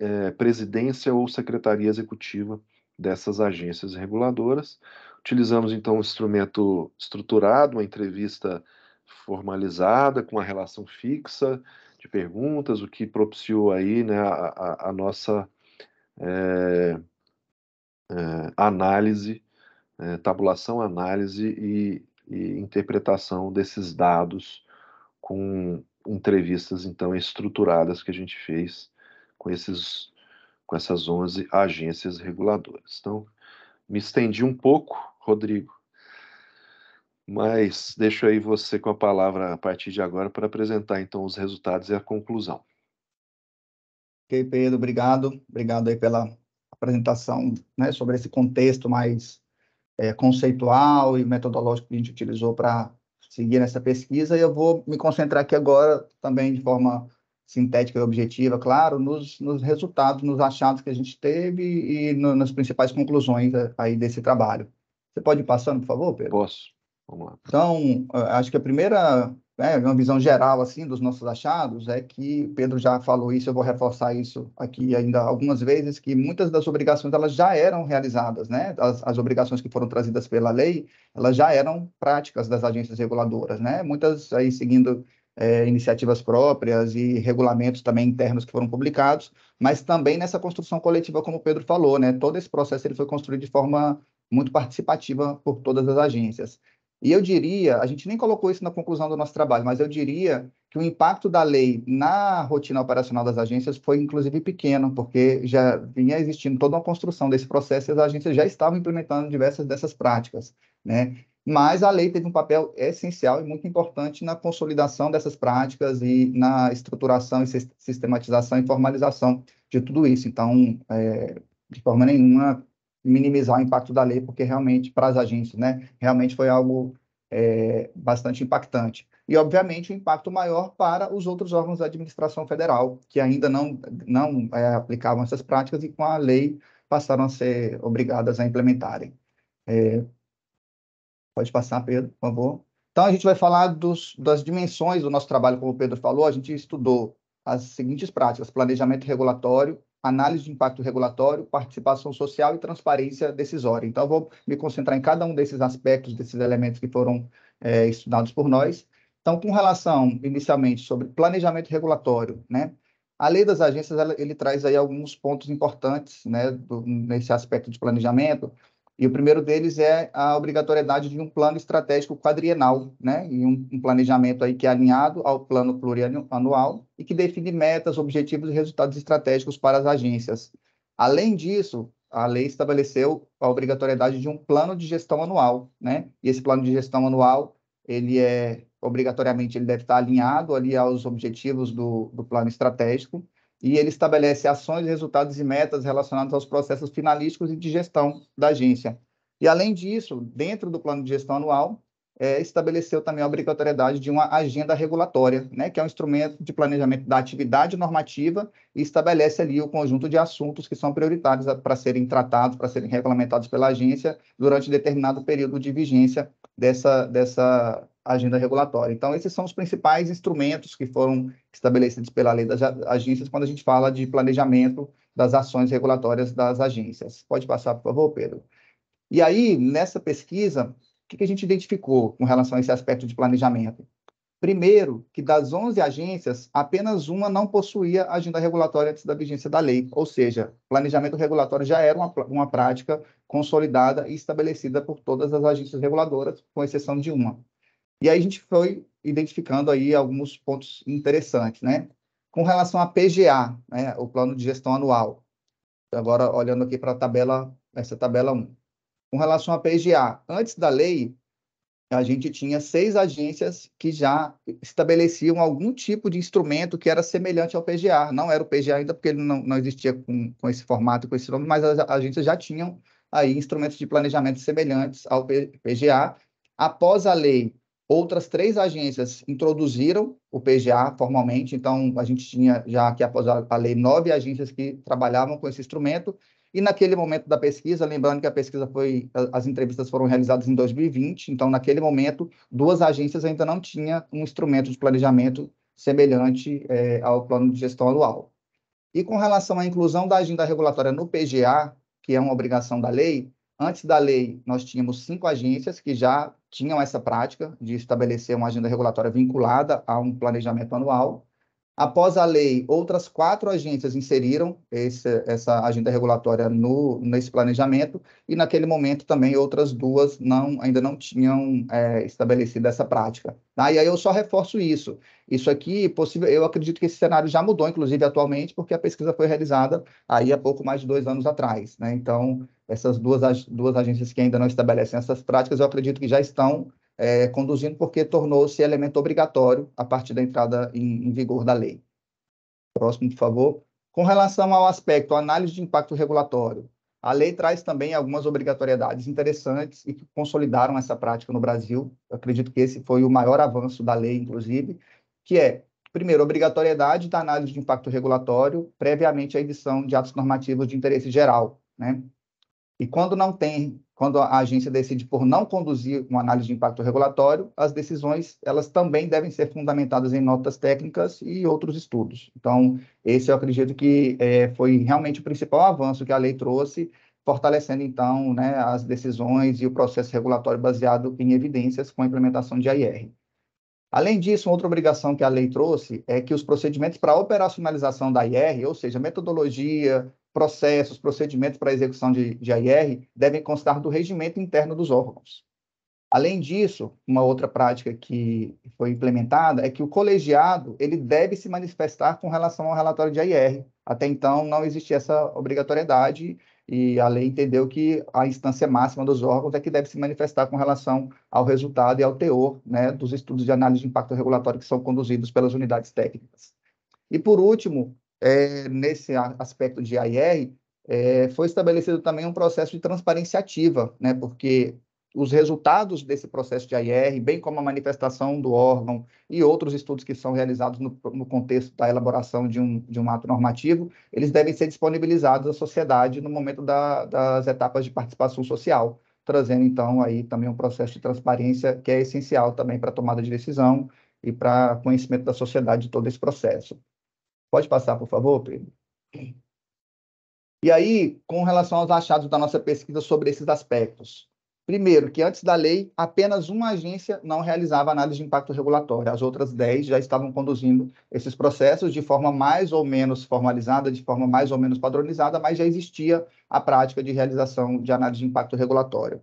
C: é, presidência ou secretaria executiva dessas agências reguladoras. Utilizamos então um instrumento estruturado, uma entrevista formalizada, com uma relação fixa de perguntas, o que propiciou aí né, a, a, nossa é, é, análise, é, tabulação, análise e, e interpretação desses dados com entrevistas então estruturadas que a gente fez com, esses, com essas 11 agências reguladoras. Então, me estendi um pouco, Rodrigo, mas deixo aí você com a palavra a partir de agora para apresentar então os resultados e a conclusão.
D: Ok, Pedro, obrigado. Obrigado aí pela apresentação né, sobre esse contexto mais é, conceitual e metodológico que a gente utilizou para seguir nessa pesquisa. E eu vou me concentrar aqui agora também de forma sintética e objetiva, claro, nos, nos resultados, nos achados que a gente teve e no, nas principais conclusões é, aí desse trabalho. Você pode ir passando, por favor, Pedro? Posso. Vamos lá. Então, é, acho que a primeira, né, uma visão geral assim dos nossos achados é que Pedro já falou isso, eu vou reforçar isso aqui ainda algumas vezes que muitas das obrigações elas já eram realizadas, né? As, as obrigações que foram trazidas pela lei, elas já eram práticas das agências reguladoras, né? Muitas aí seguindo é, iniciativas próprias e regulamentos também internos que foram publicados, mas também nessa construção coletiva, como o Pedro falou, né? Todo esse processo ele foi construído de forma muito participativa por todas as agências. E eu diria, a gente nem colocou isso na conclusão do nosso trabalho, mas eu diria que o impacto da lei na rotina operacional das agências foi inclusive pequeno, porque já vinha existindo toda uma construção desse processo e as agências já estavam implementando diversas dessas práticas, né? mas a lei teve um papel essencial e muito importante na consolidação dessas práticas e na estruturação e sistematização e formalização de tudo isso. Então, é, de forma nenhuma, minimizar o impacto da lei, porque realmente, para as agências, né, realmente foi algo é, bastante impactante. E, obviamente, o um impacto maior para os outros órgãos da administração federal, que ainda não, não é, aplicavam essas práticas e, com a lei, passaram a ser obrigadas a implementarem. É, Pode passar, Pedro, por favor. Então, a gente vai falar dos, das dimensões do nosso trabalho, como o Pedro falou. A gente estudou as seguintes práticas: planejamento regulatório, análise de impacto regulatório, participação social e transparência decisória. Então, eu vou me concentrar em cada um desses aspectos, desses elementos que foram é, estudados por nós. Então, com relação inicialmente sobre planejamento regulatório, né? A lei das agências ela, ele traz aí alguns pontos importantes, né, do, nesse aspecto de planejamento. E o primeiro deles é a obrigatoriedade de um plano estratégico quadrienal, né? E um, um, planejamento aí que é alinhado ao plano plurianual e que define metas, objetivos e resultados estratégicos para as agências. Além disso, a lei estabeleceu a obrigatoriedade de um plano de gestão anual, né? E esse plano de gestão anual, ele é obrigatoriamente ele deve estar alinhado ali aos objetivos do, do plano estratégico e ele estabelece ações, resultados e metas relacionados aos processos finalísticos e de gestão da agência. E, além disso, dentro do plano de gestão anual, é, estabeleceu também a obrigatoriedade de uma agenda regulatória, né, que é um instrumento de planejamento da atividade normativa e estabelece ali o conjunto de assuntos que são prioritários para serem tratados, para serem regulamentados pela agência durante determinado período de vigência dessa, dessa agenda regulatória. Então, esses são os principais instrumentos que foram estabelecidos pela lei das agências quando a gente fala de planejamento das ações regulatórias das agências. Pode passar, por favor, Pedro. E aí, nessa pesquisa, o que, a gente identificou com relação a esse aspecto de planejamento? Primeiro, que das 11 agências, apenas uma não possuía agenda regulatória antes da vigência da lei, ou seja, planejamento regulatório já era uma, uma prática consolidada e estabelecida por todas as agências reguladoras, com exceção de uma. E aí a gente foi identificando aí alguns pontos interessantes, né? Com relação à PGA, né, o plano de gestão anual. Agora, olhando aqui para a tabela, essa tabela 1. Com relação à PGA, antes da lei, a gente tinha seis agências que já estabeleciam algum tipo de instrumento que era semelhante ao PGA. Não era o PGA ainda, porque ele não, não existia com, com esse formato, com esse nome, mas as agências já tinham aí instrumentos de planejamento semelhantes ao PGA. Após a lei Outras três agências introduziram o PGA formalmente, então a gente tinha já aqui após a lei nove agências que trabalhavam com esse instrumento. E naquele momento da pesquisa, lembrando que a pesquisa foi, as entrevistas foram realizadas em 2020, então naquele momento duas agências ainda não tinham um instrumento de planejamento semelhante é, ao plano de gestão anual. E com relação à inclusão da agenda regulatória no PGA, que é uma obrigação da lei, antes da lei nós tínhamos cinco agências que já tinham essa prática de estabelecer uma agenda regulatória vinculada a um planejamento anual, Após a lei, outras quatro agências inseriram esse, essa agenda regulatória no, nesse planejamento, e naquele momento também outras duas não, ainda não tinham é, estabelecido essa prática. Tá? E aí eu só reforço isso. Isso aqui, possível, eu acredito que esse cenário já mudou, inclusive atualmente, porque a pesquisa foi realizada aí há pouco mais de dois anos atrás. Né? Então, essas duas, duas agências que ainda não estabelecem essas práticas, eu acredito que já estão é, conduzindo, porque tornou-se elemento obrigatório a partir da entrada em, em vigor da lei. Próximo, por favor. Com relação ao aspecto análise de impacto regulatório, a lei traz também algumas obrigatoriedades interessantes e que consolidaram essa prática no Brasil. Eu acredito que esse foi o maior avanço da lei, inclusive, que é, primeiro, obrigatoriedade da análise de impacto regulatório, previamente à edição de atos normativos de interesse geral, né? E quando não tem quando a agência decide por não conduzir uma análise de impacto regulatório, as decisões elas também devem ser fundamentadas em notas técnicas e outros estudos. Então, esse eu acredito que é, foi realmente o principal avanço que a lei trouxe, fortalecendo então né, as decisões e o processo regulatório baseado em evidências com a implementação de IR. Além disso, outra obrigação que a lei trouxe é que os procedimentos para operacionalização da IR, ou seja, metodologia, processos, procedimentos para execução de, de AIR devem constar do regimento interno dos órgãos. Além disso, uma outra prática que foi implementada é que o colegiado ele deve se manifestar com relação ao relatório de AIR. Até então não existia essa obrigatoriedade e a lei entendeu que a instância máxima dos órgãos é que deve se manifestar com relação ao resultado e ao teor né, dos estudos de análise de impacto regulatório que são conduzidos pelas unidades técnicas. E por último, é, nesse aspecto de IR é, foi estabelecido também um processo de transparência ativa, né, porque os resultados desse processo de IR, bem como a manifestação do órgão e outros estudos que são realizados no, no contexto da elaboração de um, de um, ato normativo, eles devem ser disponibilizados à sociedade no momento da, das etapas de participação social, trazendo então aí também um processo de transparência que é essencial também para a tomada de decisão e para conhecimento da sociedade de todo esse processo. Pode passar, por favor, Pedro. E aí, com relação aos achados da nossa pesquisa sobre esses aspectos. Primeiro, que antes da lei, apenas uma agência não realizava análise de impacto regulatório. As outras dez já estavam conduzindo esses processos de forma mais ou menos formalizada, de forma mais ou menos padronizada, mas já existia a prática de realização de análise de impacto regulatório.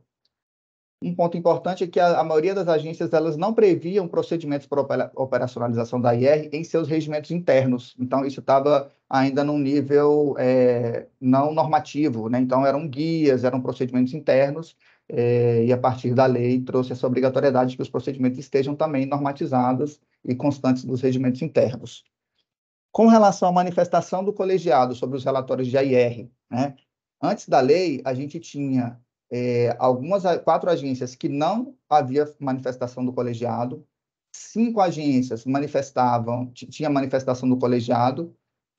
D: Um ponto importante é que a, a, maioria das agências elas não previam procedimentos para operacionalização da IR em seus regimentos internos. Então, isso estava ainda num nível é, não normativo. Né? Então, eram guias, eram procedimentos internos, é, e a partir da lei trouxe essa obrigatoriedade de que os procedimentos estejam também normatizados e constantes nos regimentos internos. Com relação à manifestação do colegiado sobre os relatórios de AIR, né? antes da lei, a gente tinha é, algumas quatro agências que não havia manifestação do colegiado, cinco agências manifestavam, tinha manifestação do colegiado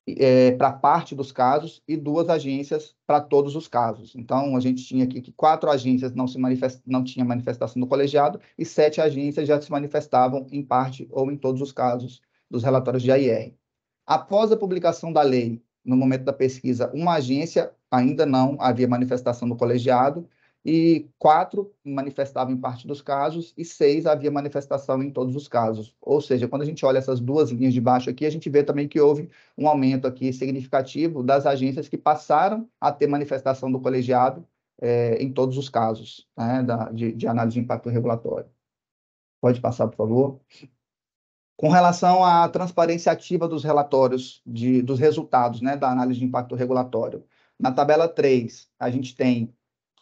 D: é, para parte dos casos e duas agências para todos os casos. Então a gente tinha aqui que quatro agências não se manifest, não tinha manifestação do colegiado e sete agências já se manifestavam em parte ou em todos os casos dos relatórios de AIR. Após a publicação da lei, no momento da pesquisa, uma agência ainda não havia manifestação do colegiado e quatro manifestavam em parte dos casos e seis havia manifestação em todos os casos. Ou seja, quando a gente olha essas duas linhas de baixo aqui, a gente vê também que houve um aumento aqui significativo das agências que passaram a ter manifestação do colegiado é, em todos os casos né, da, de, de análise de impacto regulatório. Pode passar, por favor. Com relação à transparência ativa dos relatórios, de, dos resultados né, da análise de impacto regulatório, na tabela 3, a gente tem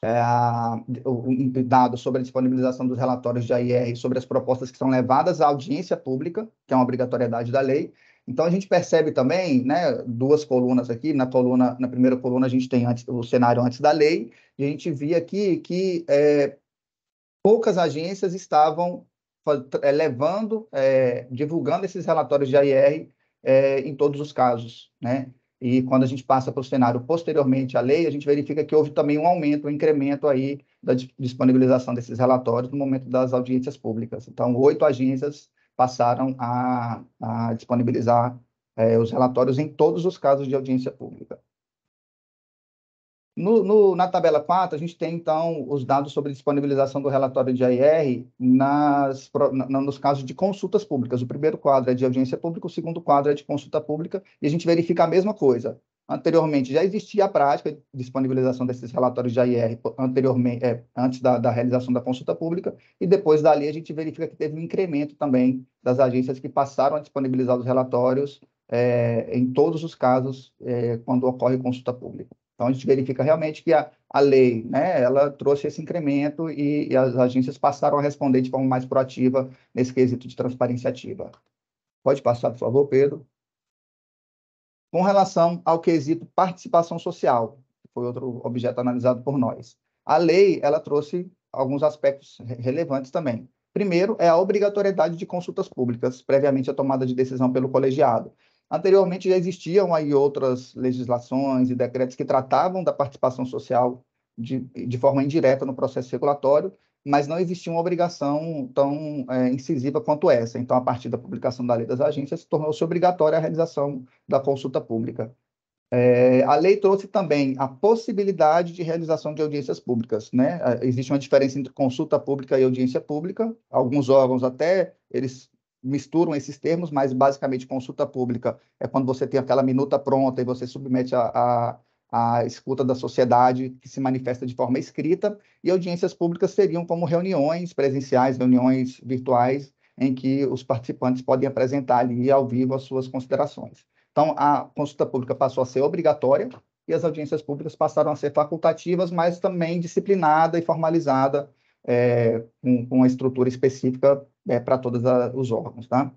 D: é, dado sobre a disponibilização dos relatórios de AIR sobre as propostas que são levadas à audiência pública, que é uma obrigatoriedade da lei. Então a gente percebe também, né, duas colunas aqui. Na coluna, na primeira coluna a gente tem antes, o cenário antes da lei e a gente via aqui que é, poucas agências estavam é, levando, é, divulgando esses relatórios de AIR é, em todos os casos, né? E quando a gente passa para o cenário posteriormente à lei, a gente verifica que houve também um aumento, um incremento aí da disponibilização desses relatórios no momento das audiências públicas. Então, oito agências passaram a, a disponibilizar é, os relatórios em todos os casos de audiência pública. No, no, na tabela 4, a gente tem, então, os dados sobre disponibilização do relatório de AR nas, na, nos casos de consultas públicas. O primeiro quadro é de audiência pública, o segundo quadro é de consulta pública, e a gente verifica a mesma coisa. Anteriormente, já existia a prática de disponibilização desses relatórios de AR anteriormente, é, antes da, da realização da consulta pública, e depois dali a gente verifica que teve um incremento também das agências que passaram a disponibilizar os relatórios é, em todos os casos é, quando ocorre consulta pública. Então, a gente verifica realmente que a, a lei, né, ela trouxe esse incremento e, e, as agências passaram a responder de forma mais proativa nesse quesito de transparência ativa. Pode passar, por favor, Pedro. Com relação ao quesito participação social, que foi outro objeto analisado por nós. A lei, ela trouxe alguns aspectos relevantes também. Primeiro é a obrigatoriedade de consultas públicas, previamente a tomada de decisão pelo colegiado. Anteriormente já existiam aí outras legislações e decretos que tratavam da participação social de, de forma indireta no processo regulatório, mas não existia uma obrigação tão é, incisiva quanto essa. Então, a partir da publicação da Lei das Agências, tornou-se obrigatória a realização da consulta pública. É, a lei trouxe também a possibilidade de realização de audiências públicas, né? É, existe uma diferença entre consulta pública e audiência pública. Alguns órgãos até eles misturam esses termos, mas basicamente consulta pública é quando você tem aquela minuta pronta e você submete a, a, a escuta da sociedade que se manifesta de forma escrita, e audiências públicas seriam como reuniões presenciais, reuniões virtuais, em que os participantes podem apresentar ali ao vivo as suas considerações. Então, a consulta pública passou a ser obrigatória e as audiências públicas passaram a ser facultativas, mas também disciplinada e formalizada é, com, com uma estrutura específica é, para todos a, os órgãos, tá?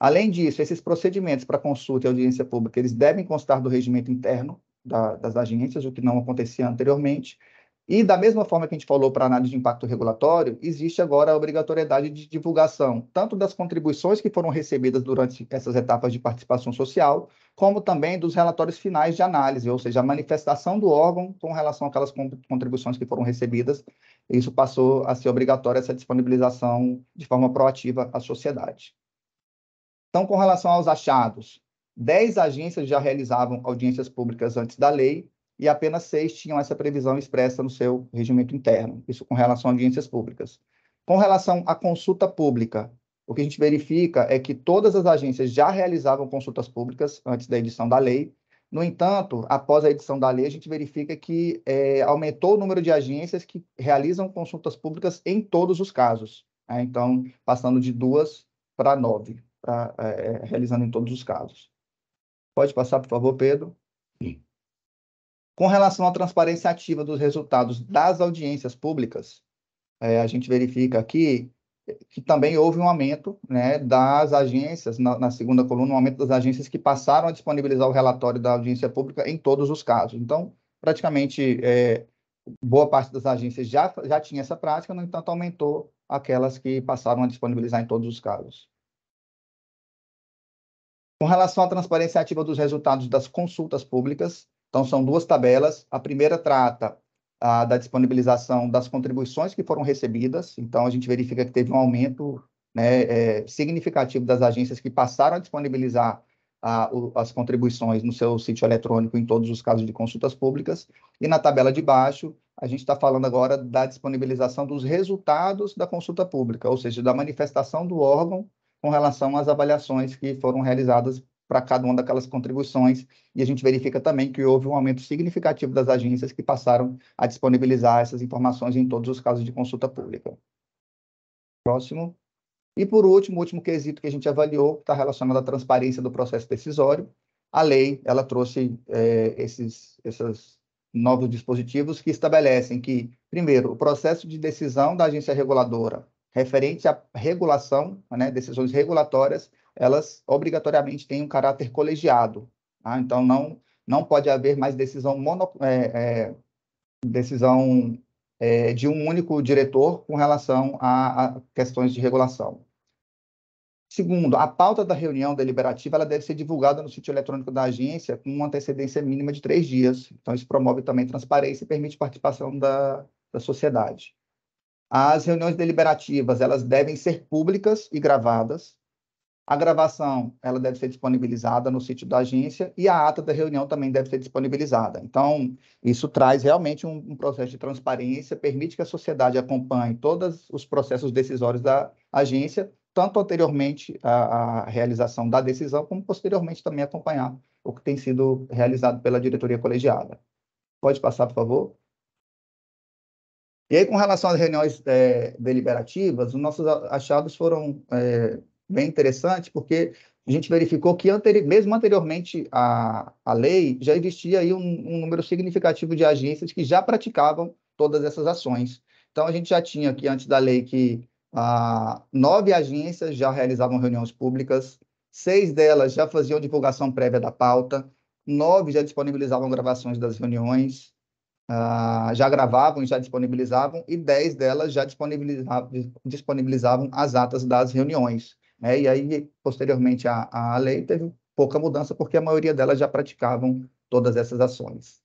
D: Além disso, esses procedimentos para consulta e audiência pública, eles devem constar do regimento interno da, das agências, o que não acontecia anteriormente, e da mesma forma que a gente falou para análise de impacto regulatório, existe agora a obrigatoriedade de divulgação tanto das contribuições que foram recebidas durante essas etapas de participação social, como também dos relatórios finais de análise, ou seja, a manifestação do órgão com relação àquelas contribuições que foram recebidas. Isso passou a ser obrigatório essa disponibilização de forma proativa à sociedade. Então, com relação aos achados, 10 agências já realizavam audiências públicas antes da lei, e apenas seis tinham essa previsão expressa no seu regimento interno, isso com relação a audiências públicas. Com relação à consulta pública, o que a gente verifica é que todas as agências já realizavam consultas públicas antes da edição da lei. No entanto, após a edição da lei, a gente verifica que é, aumentou o número de agências que realizam consultas públicas em todos os casos. Né? Então, passando de duas para nove, pra, é, é realizando em todos os casos. Pode passar, por favor, Pedro. Com relação à transparência ativa dos resultados das audiências públicas, é, a gente verifica aqui que também houve um aumento né, das agências, na, na, segunda coluna, um aumento das agências que passaram a disponibilizar o relatório da audiência pública em todos os casos. Então, praticamente, é, boa parte das agências já, já tinha essa prática, no entanto, aumentou aquelas que passaram a disponibilizar em todos os casos. Com relação à transparência ativa dos resultados das consultas públicas, então, são duas tabelas. A primeira trata da disponibilização das contribuições que foram recebidas. Então, a gente verifica que teve um aumento né, é, significativo das agências que passaram a disponibilizar o, as contribuições no seu sítio eletrônico em todos os casos de consultas públicas. E na tabela de baixo, a gente está falando agora da disponibilização dos resultados da consulta pública, ou seja, da manifestação do órgão com relação às avaliações que foram realizadas para cada uma daquelas contribuições, e a gente verifica também que houve um aumento significativo das agências que passaram a disponibilizar essas informações em todos os casos de consulta pública. Próximo. E por último, o último quesito que a gente avaliou, que está relacionado à transparência do processo decisório, a lei ela trouxe é, esses, esses novos dispositivos que estabelecem que, primeiro, o processo de decisão da agência reguladora referente à regulação, né, decisões regulatórias, elas obrigatoriamente têm um caráter colegiado. Tá? Então, não, não pode haver mais decisão, mono, é, é, decisão é, de um único diretor com relação a, a, questões de regulação. Segundo, a pauta da reunião deliberativa ela deve ser divulgada no sítio eletrônico da agência com uma antecedência mínima de três dias. Então, isso promove também transparência e permite participação da, da sociedade. As reuniões deliberativas elas devem ser públicas e gravadas. A gravação ela deve ser disponibilizada no sítio da agência e a ata da reunião também deve ser disponibilizada. Então, isso traz realmente um, um processo de transparência, permite que a sociedade acompanhe todos os processos decisórios da agência, tanto anteriormente à, à realização da decisão, como posteriormente também acompanhar o que tem sido realizado pela diretoria colegiada. Pode passar, por favor. E aí, com relação às reuniões é, deliberativas, os nossos achados foram é, bem interessante, porque a gente verificou que anteri mesmo anteriormente à, à lei, já existia aí um, um, número significativo de agências que já praticavam todas essas ações. Então, a gente já tinha aqui, antes da lei, que ah, nove agências já realizavam reuniões públicas, seis delas já faziam divulgação prévia da pauta, nove já disponibilizavam gravações das reuniões, ah, já gravavam e já disponibilizavam, e dez delas já disponibilizavam, disponibilizavam as atas das reuniões. Né? E aí, posteriormente à, à lei, teve pouca mudança, porque a maioria delas já praticavam todas essas ações.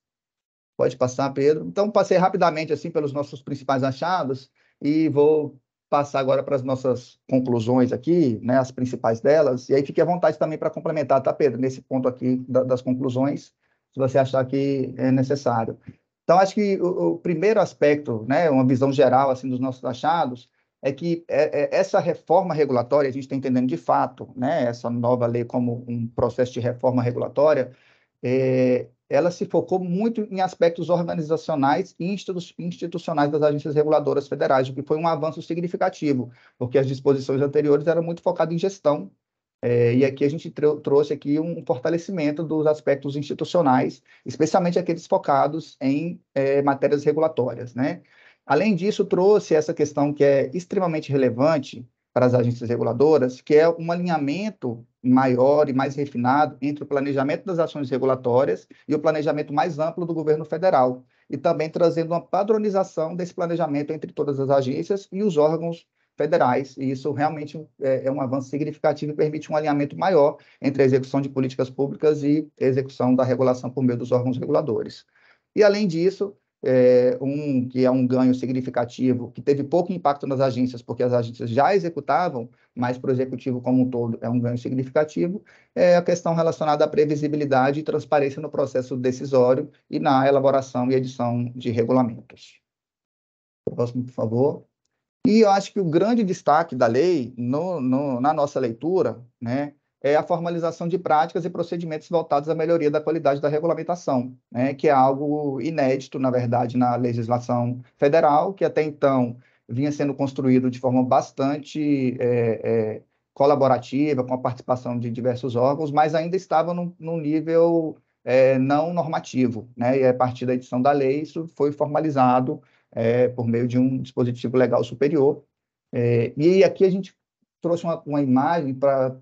D: Pode passar, Pedro. Então, passei rapidamente assim pelos nossos principais achados e vou passar agora para as nossas conclusões aqui, né, as principais delas. E aí fique à vontade também para complementar, tá, Pedro, nesse ponto aqui da, das conclusões, se você achar que é necessário. Então, acho que o, o, primeiro aspecto, né, uma visão geral assim dos nossos achados, é que é, é, essa reforma regulatória, a gente está entendendo de fato, né, essa nova lei como um processo de reforma regulatória, é, ela se focou muito em aspectos organizacionais e institucionais das agências reguladoras federais, o que foi um avanço significativo, porque as disposições anteriores eram muito focadas em gestão, é, e aqui a gente trouxe aqui um fortalecimento dos aspectos institucionais, especialmente aqueles focados em é, matérias regulatórias, né? Além disso, trouxe essa questão que é extremamente relevante para as agências reguladoras, que é um alinhamento maior e mais refinado entre o planejamento das ações regulatórias e o planejamento mais amplo do governo federal, e também trazendo uma padronização desse planejamento entre todas as agências e os órgãos federais, e isso realmente é, é um avanço significativo e permite um alinhamento maior entre a execução de políticas públicas e a execução da regulação por meio dos órgãos reguladores. E, além disso, é, um que é um ganho significativo, que teve pouco impacto nas agências, porque as agências já executavam, mas para o executivo como um todo é um ganho significativo, é a questão relacionada à previsibilidade e transparência no processo decisório e na elaboração e edição de regulamentos. Próximo, por favor. E eu acho que o grande destaque da lei, no, no, na nossa leitura, né, é a formalização de práticas e procedimentos voltados à melhoria da qualidade da regulamentação, né, que é algo inédito, na verdade, na legislação federal, que até então vinha sendo construído de forma bastante é, é, colaborativa, com a participação de diversos órgãos, mas ainda estava num, num nível é, não normativo. Né? E a partir da edição da lei, isso foi formalizado é, por meio de um dispositivo legal superior. É, e aqui a gente trouxe uma, uma imagem para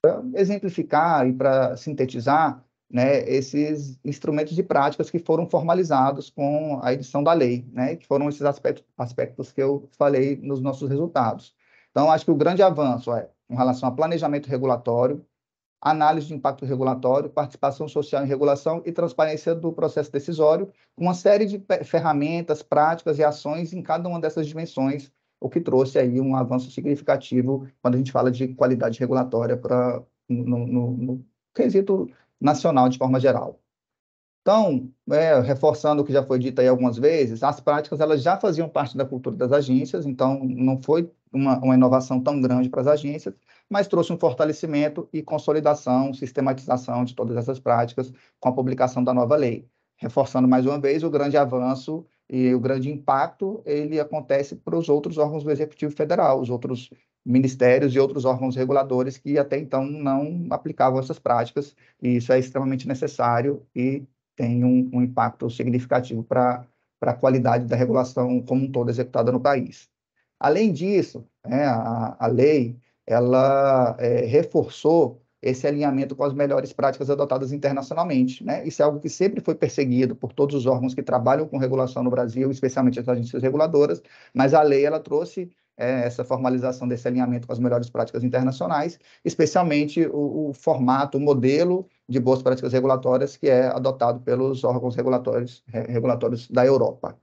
D: para exemplificar e para sintetizar né, esses instrumentos de práticas que foram formalizados com a edição da lei, né, que foram esses aspectos, aspectos que eu falei nos nossos resultados. Então, acho que o grande avanço é em relação a planejamento regulatório, análise de impacto regulatório, participação social em regulação e transparência do processo decisório, uma série de ferramentas, práticas e ações em cada uma dessas dimensões o que trouxe aí um avanço significativo quando a gente fala de qualidade regulatória para no, no, no, quesito nacional de forma geral. Então, é, reforçando o que já foi dito aí algumas vezes, as práticas elas já faziam parte da cultura das agências, então não foi uma, uma inovação tão grande para as agências, mas trouxe um fortalecimento e consolidação, sistematização de todas essas práticas com a publicação da nova lei, reforçando mais uma vez o grande avanço e o grande impacto ele acontece para os outros órgãos do Executivo Federal, os outros ministérios e outros órgãos reguladores que até então não aplicavam essas práticas, e isso é extremamente necessário e tem um, um impacto significativo para a qualidade da regulação como um todo executada no país. Além disso, né, a, a lei ela é, reforçou esse alinhamento com as melhores práticas adotadas internacionalmente. Né? Isso é algo que sempre foi perseguido por todos os órgãos que trabalham com regulação no Brasil, especialmente as agências reguladoras, mas a lei ela trouxe é, essa formalização desse alinhamento com as melhores práticas internacionais, especialmente o, o formato, o modelo de boas práticas regulatórias que é adotado pelos órgãos regulatórios, regulatórios da Europa.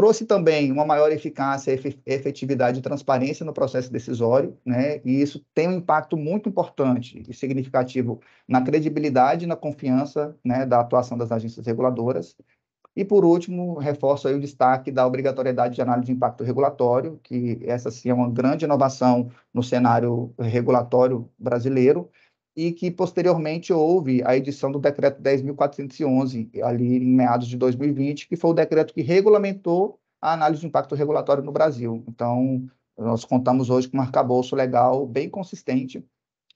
D: Trouxe também uma maior eficácia, efetividade e transparência no processo decisório, né? e isso tem um impacto muito importante e significativo na credibilidade e na confiança né, da atuação das agências reguladoras. E, por último, reforço aí o destaque da obrigatoriedade de análise de impacto regulatório, que essa sim é uma grande inovação no cenário regulatório brasileiro, e que posteriormente houve a edição do decreto 10.411, ali em meados de 2020, que foi o decreto que regulamentou a análise de impacto regulatório no Brasil. Então, nós contamos hoje com um arcabouço legal bem consistente,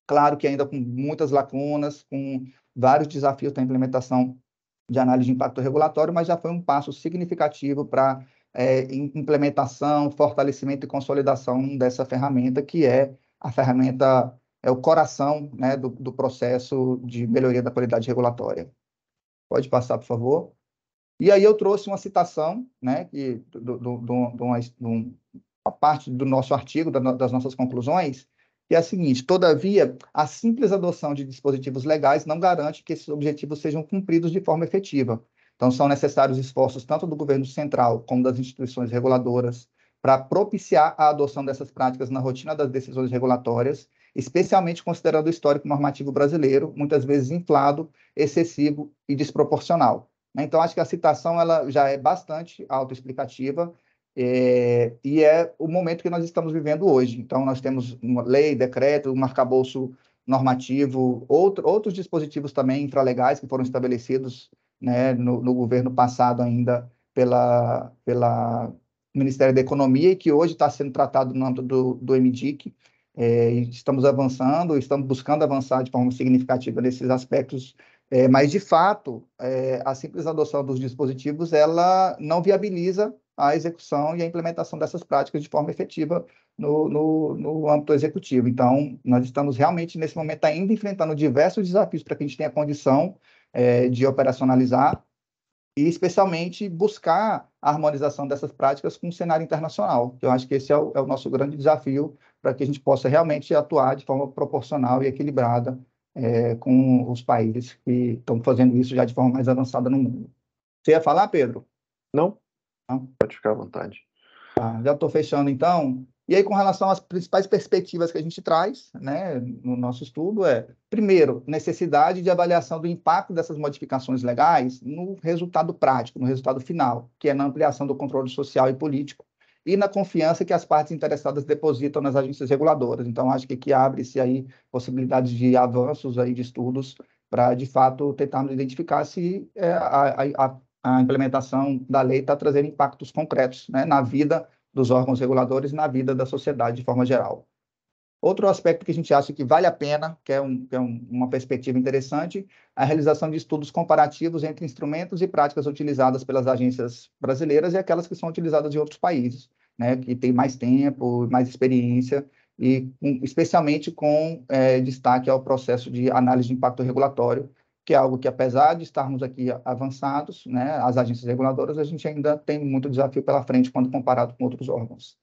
D: claro que ainda com muitas lacunas, com vários desafios da implementação de análise de impacto regulatório, mas já foi um passo significativo para é, implementação, fortalecimento e consolidação dessa ferramenta, que é a ferramenta é o coração né, do, do processo de melhoria da qualidade regulatória. Pode passar, por favor. E aí eu trouxe uma citação né, de do, do, do, uma, uma, parte do nosso artigo, das nossas conclusões, que é a seguinte: todavia, a simples adoção de dispositivos legais não garante que esses objetivos sejam cumpridos de forma efetiva. Então, são necessários esforços tanto do governo central como das instituições reguladoras para propiciar a adoção dessas práticas na rotina das decisões regulatórias especialmente considerando o histórico normativo brasileiro, muitas vezes inflado, excessivo e desproporcional. Né? Então, acho que a citação ela já é bastante autoexplicativa é, e é o momento que nós estamos vivendo hoje. Então, nós temos uma lei, decreto, um arcabouço normativo, outro, outros dispositivos também infralegais que foram estabelecidos né, no, no governo passado ainda pela, pela Ministério da Economia e que hoje está sendo tratado no âmbito do, do MDIC. É, estamos avançando, estamos buscando avançar de forma significativa nesses aspectos, é, mas, de fato, é, a simples adoção dos dispositivos, ela não viabiliza a execução e a implementação dessas práticas de forma efetiva no, no, no âmbito executivo. Então, nós estamos realmente, nesse momento, ainda enfrentando diversos desafios para que a gente tenha condição é, de operacionalizar e especialmente buscar a harmonização dessas práticas com o cenário internacional. Eu acho que esse é o, é o nosso grande desafio para que a gente possa realmente atuar de forma proporcional e equilibrada é, com os países que estão fazendo isso já de forma mais avançada no mundo. Você ia falar, Pedro? Não. Não? Pode ficar à vontade. Ah, já estou fechando então. E aí, com relação às principais perspectivas que a gente traz né, no nosso estudo, é, primeiro, necessidade de avaliação do impacto dessas modificações legais no resultado prático, no resultado final, que é na ampliação do controle social e político e na confiança que as partes interessadas depositam nas agências reguladoras. Então, acho que aqui abre-se aí possibilidades de avanços aí de estudos para, de fato, tentarmos identificar se é, a, a, a implementação da lei está trazendo impactos concretos né, na vida dos órgãos reguladores na vida da sociedade de forma geral. Outro aspecto que a gente acha que vale a pena, que é, um, que é um, uma perspectiva interessante, é a realização de estudos comparativos entre instrumentos e práticas utilizadas pelas agências brasileiras e aquelas que são utilizadas em outros países, né, que têm mais tempo, mais experiência, e especialmente com é, destaque ao processo de análise de impacto regulatório, que é algo que, apesar de estarmos aqui avançados, né, as agências reguladoras, a gente ainda tem muito desafio pela frente quando comparado com outros órgãos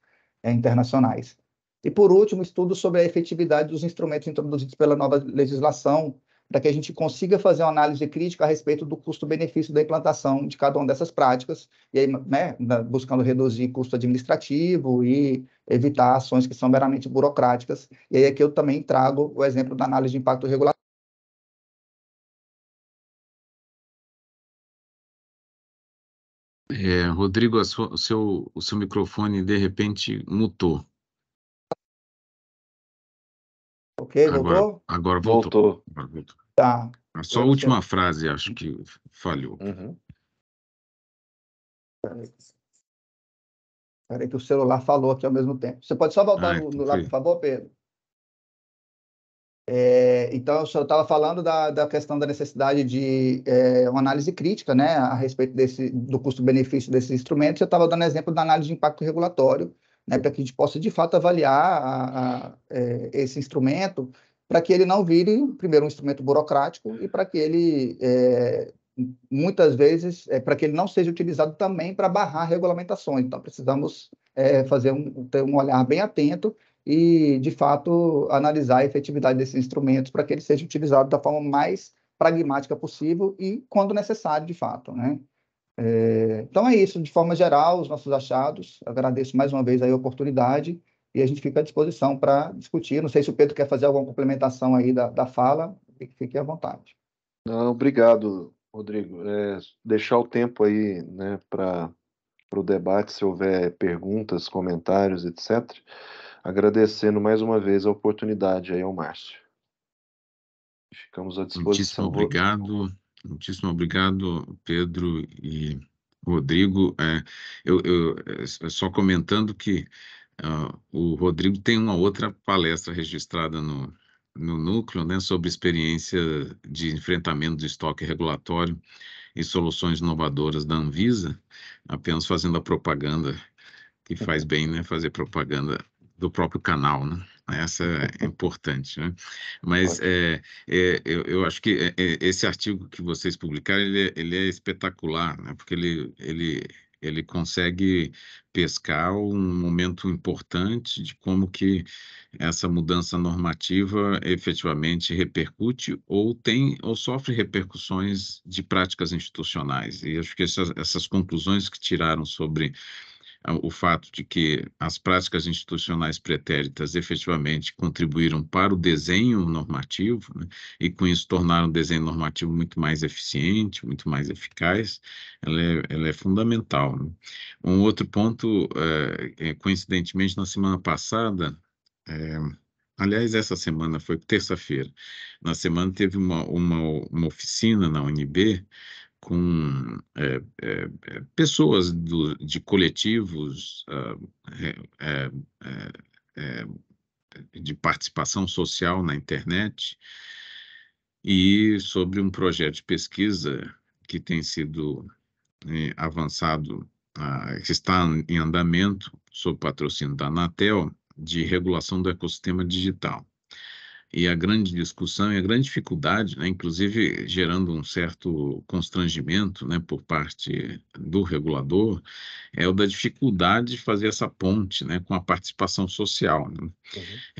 D: é, internacionais. E, por último, estudo sobre a efetividade dos instrumentos introduzidos pela nova legislação, para que a gente consiga fazer uma análise crítica a respeito do custo-benefício da implantação de cada uma dessas práticas, e aí, né, buscando reduzir custo administrativo e evitar ações que são meramente burocráticas. E aí aqui eu também trago o exemplo da análise de impacto regulatório
A: É, Rodrigo, sua, o, seu, o seu microfone de repente
B: mutou.
D: Ok, agora, voltou?
B: Agora voltou.
A: voltou. Agora voltou. Tá. Só última sei. frase acho que falhou. Uhum.
D: aí que o celular falou aqui ao mesmo tempo. Você pode só voltar ah, no, lado, no então lá, por favor, Pedro? É, então, eu estava falando da, da questão da necessidade de é, uma análise crítica né, a respeito desse, do custo-benefício desses instrumentos. Eu estava dando exemplo da análise de impacto regulatório, né, para que a gente possa, de fato, avaliar a, a, é, esse instrumento, para que ele não vire, primeiro, um instrumento burocrático e para que ele, é, muitas vezes, é, para que ele não seja utilizado também para barrar regulamentações. Então, precisamos é, fazer um, ter um olhar bem atento e, de fato, analisar a efetividade desses instrumentos para que ele seja utilizado da forma mais pragmática possível e quando necessário, de fato, né? É, então é isso, de forma geral, os nossos achados. Agradeço mais uma vez a oportunidade e a gente fica à disposição para discutir. Não sei se o Pedro quer fazer alguma complementação aí da, da fala, fique à vontade.
C: Não, obrigado, Rodrigo. É, deixar o tempo aí né, para o debate, se houver perguntas, comentários, etc agradecendo mais uma vez a oportunidade aí ao Márcio. Ficamos à disposição. Muitíssimo obrigado,
B: muitíssimo obrigado, Pedro e Rodrigo. É, eu, eu, é, só comentando que uh, o Rodrigo tem uma outra palestra registrada no, no núcleo, né, sobre experiência de enfrentamento do estoque regulatório e soluções inovadoras da Anvisa, apenas fazendo a propaganda, que faz uhum. bem, né, fazer propaganda do próprio canal, né? Essa é uhum. importante, né? Mas é, é, eu, eu, acho que eh, esse artigo que vocês publicaram, ele, é, ele é espetacular, né? Porque ele, ele, ele consegue pescar um momento importante de como que essa mudança normativa efetivamente repercute ou tem ou sofre repercussões de práticas institucionais. E acho que essas, essas conclusões que tiraram sobre o fato de que as práticas institucionais pretéritas efetivamente contribuíram para o desenho normativo, né, e com isso tornaram o desenho normativo muito mais eficiente, muito mais eficaz, ela é, ela é fundamental. Né? Um outro ponto, eh, é, coincidentemente, na semana passada, é, aliás, essa semana foi terça-feira, na semana teve uma, uma, uma oficina na UNB, com é, é, pessoas do, de coletivos ah, de participação social na internet e sobre um projeto de pesquisa que tem sido avançado, ah, que está em andamento sob patrocínio da Anatel, de regulação do ecossistema digital e a grande discussão e a grande dificuldade, né, inclusive gerando um certo constrangimento né, por parte do regulador, é o da dificuldade de fazer essa ponte né, com a participação social. Né? Uhum.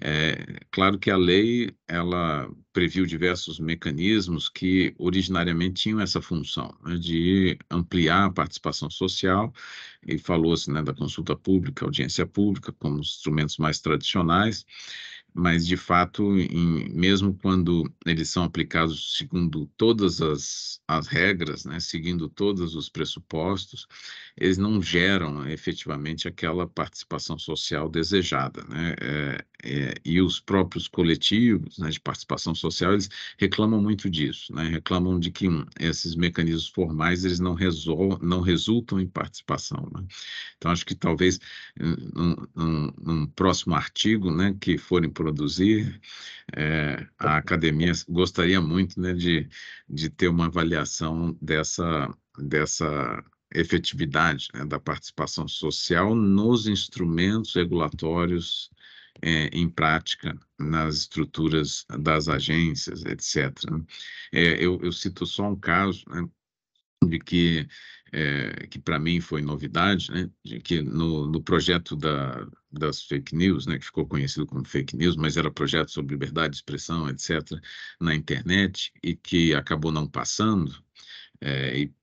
B: É, claro que a lei ela previu diversos mecanismos que originariamente tinham essa função né, de ampliar a participação social e falou-se né, da consulta pública, audiência pública como instrumentos mais tradicionais mas de fato, em, mesmo quando eles são aplicados segundo todas as, as regras, né, seguindo todos os pressupostos, eles não geram efetivamente aquela participação social desejada. Né? É, é, e os próprios coletivos né, de participação social, eles reclamam muito disso, né? reclamam de que hum, esses mecanismos formais eles não, resol não resultam em participação. Né? Então, acho que talvez eh, num, num, num próximo artigo né, que forem produzir. É, a academia gostaria muito né, de, de ter uma avaliação dessa, dessa efetividade né, da participação social nos instrumentos regulatórios é, em prática nas estruturas das agências, etc. Né. É, eu, eu, cito só um caso né, de que é, que para mim foi novidade, né, de que no, no projeto da, das fake news, né, que ficou conhecido como fake news, mas era projeto sobre liberdade de expressão, etc., na internet, e que acabou não passando, é, e,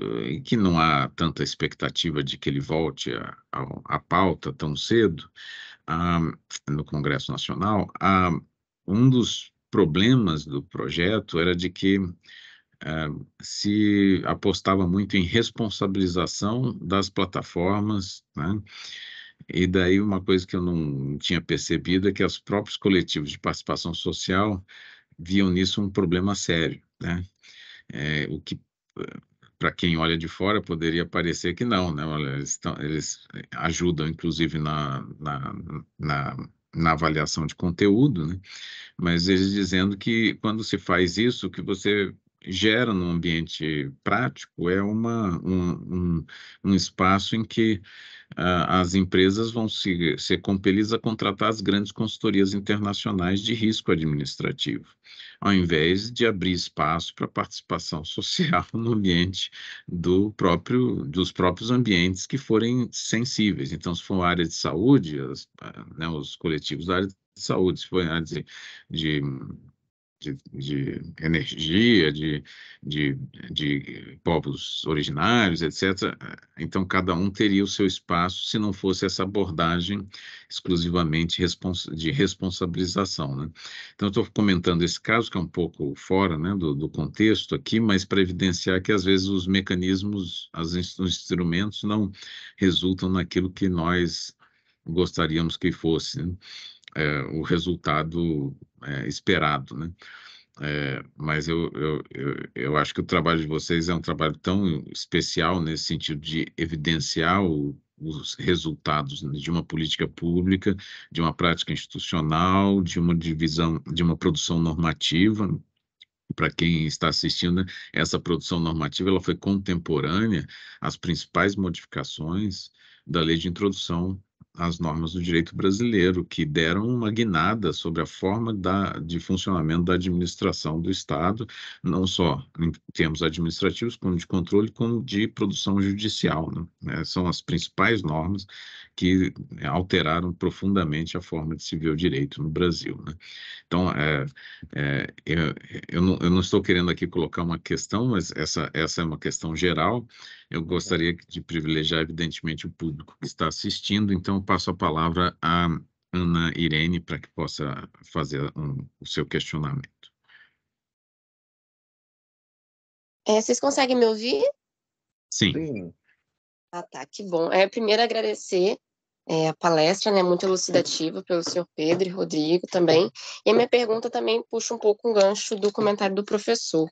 B: eh, e, que não há tanta expectativa de que ele volte à pauta tão cedo a, ah, no Congresso Nacional, a, ah, um dos problemas do projeto era de que eh, se apostava muito em responsabilização das plataformas, né? e daí uma coisa que eu não tinha percebido é que os próprios coletivos de participação social viam nisso um problema sério, né? É, o que eh, para quem olha de fora poderia parecer que não, né? Olha, eles, tão, eles ajudam inclusive na, na, na na avaliação de conteúdo, né? mas eles dizendo que quando se faz isso, que você gera no ambiente prático é uma, um, um, um espaço em que uh, as empresas vão se, ser compelidas a contratar as grandes consultorias internacionais de risco administrativo, ao invés de abrir espaço para participação social no ambiente do próprio, dos próprios ambientes que forem sensíveis. Então, se for área de saúde, as, ah, né, os coletivos da área de saúde, se for área de, de de, de energia, de, de, de povos originários, etc. Então, cada um teria o seu espaço se não fosse essa abordagem exclusivamente respons de responsabilização. Né? Então, estou comentando esse caso, que é um pouco fora né, do, do contexto aqui, mas para evidenciar que, às vezes, os mecanismos, as, os instrumentos não resultam naquilo que nós gostaríamos que fosse. Né? é, o resultado é, esperado, né? É, mas eu, eu, eu, eu, acho que o trabalho de vocês é um trabalho tão especial nesse sentido de evidenciar o, os resultados né, de uma política pública, de uma prática institucional, de uma divisão, de uma produção normativa, para quem está assistindo, né? essa produção normativa ela foi contemporânea às principais modificações da lei de introdução as normas do direito brasileiro, que deram uma guinada sobre a forma da, de funcionamento da administração do Estado, não só em termos administrativos, como de controle, como de produção judicial. Né? É, são as principais normas que é, alteraram profundamente a forma de se ver o direito no Brasil. Né? Então, é, é, eu, eu, não, eu, não, estou querendo aqui colocar uma questão, mas essa, essa é uma questão geral, eu gostaria de privilegiar, evidentemente, o público que está assistindo, então passo a palavra à Ana Irene para que possa fazer um, o seu questionamento.
E: É, vocês conseguem me ouvir? Sim. Sim. Ah, tá, que bom. É, primeiro, agradecer é, a palestra, né, muito elucidativa pelo senhor Pedro e Rodrigo também. E a minha pergunta também puxa um pouco um gancho do comentário do professor.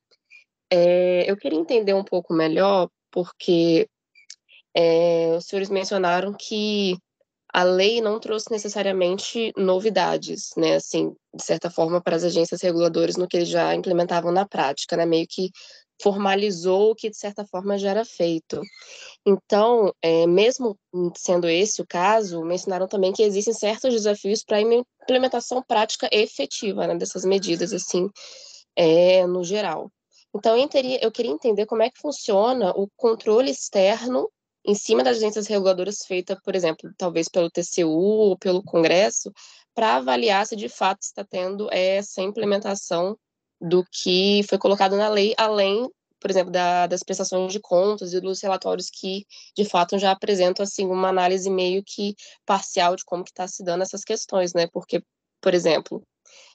E: É, eu queria entender um pouco melhor porque é, os senhores mencionaram que a lei não trouxe necessariamente novidades, né, assim, de certa forma, para as agências reguladoras no que eles já implementavam na prática, né, meio que formalizou o que, de certa forma, já era feito. Então, é, mesmo sendo esse o caso, mencionaram também que existem certos desafios para a implementação prática efetiva né, dessas medidas, assim, é, no geral. Então, eu, teria, eu queria entender como é que funciona o controle externo em cima das agências reguladoras feita, por exemplo, talvez pelo TCU ou pelo Congresso, para avaliar se de fato está tendo essa implementação do que foi colocado na lei, além, por exemplo, da, das prestações de contas e dos relatórios que, de fato, já apresentam assim uma análise meio que parcial de como que está se dando essas questões, né? Porque, por exemplo,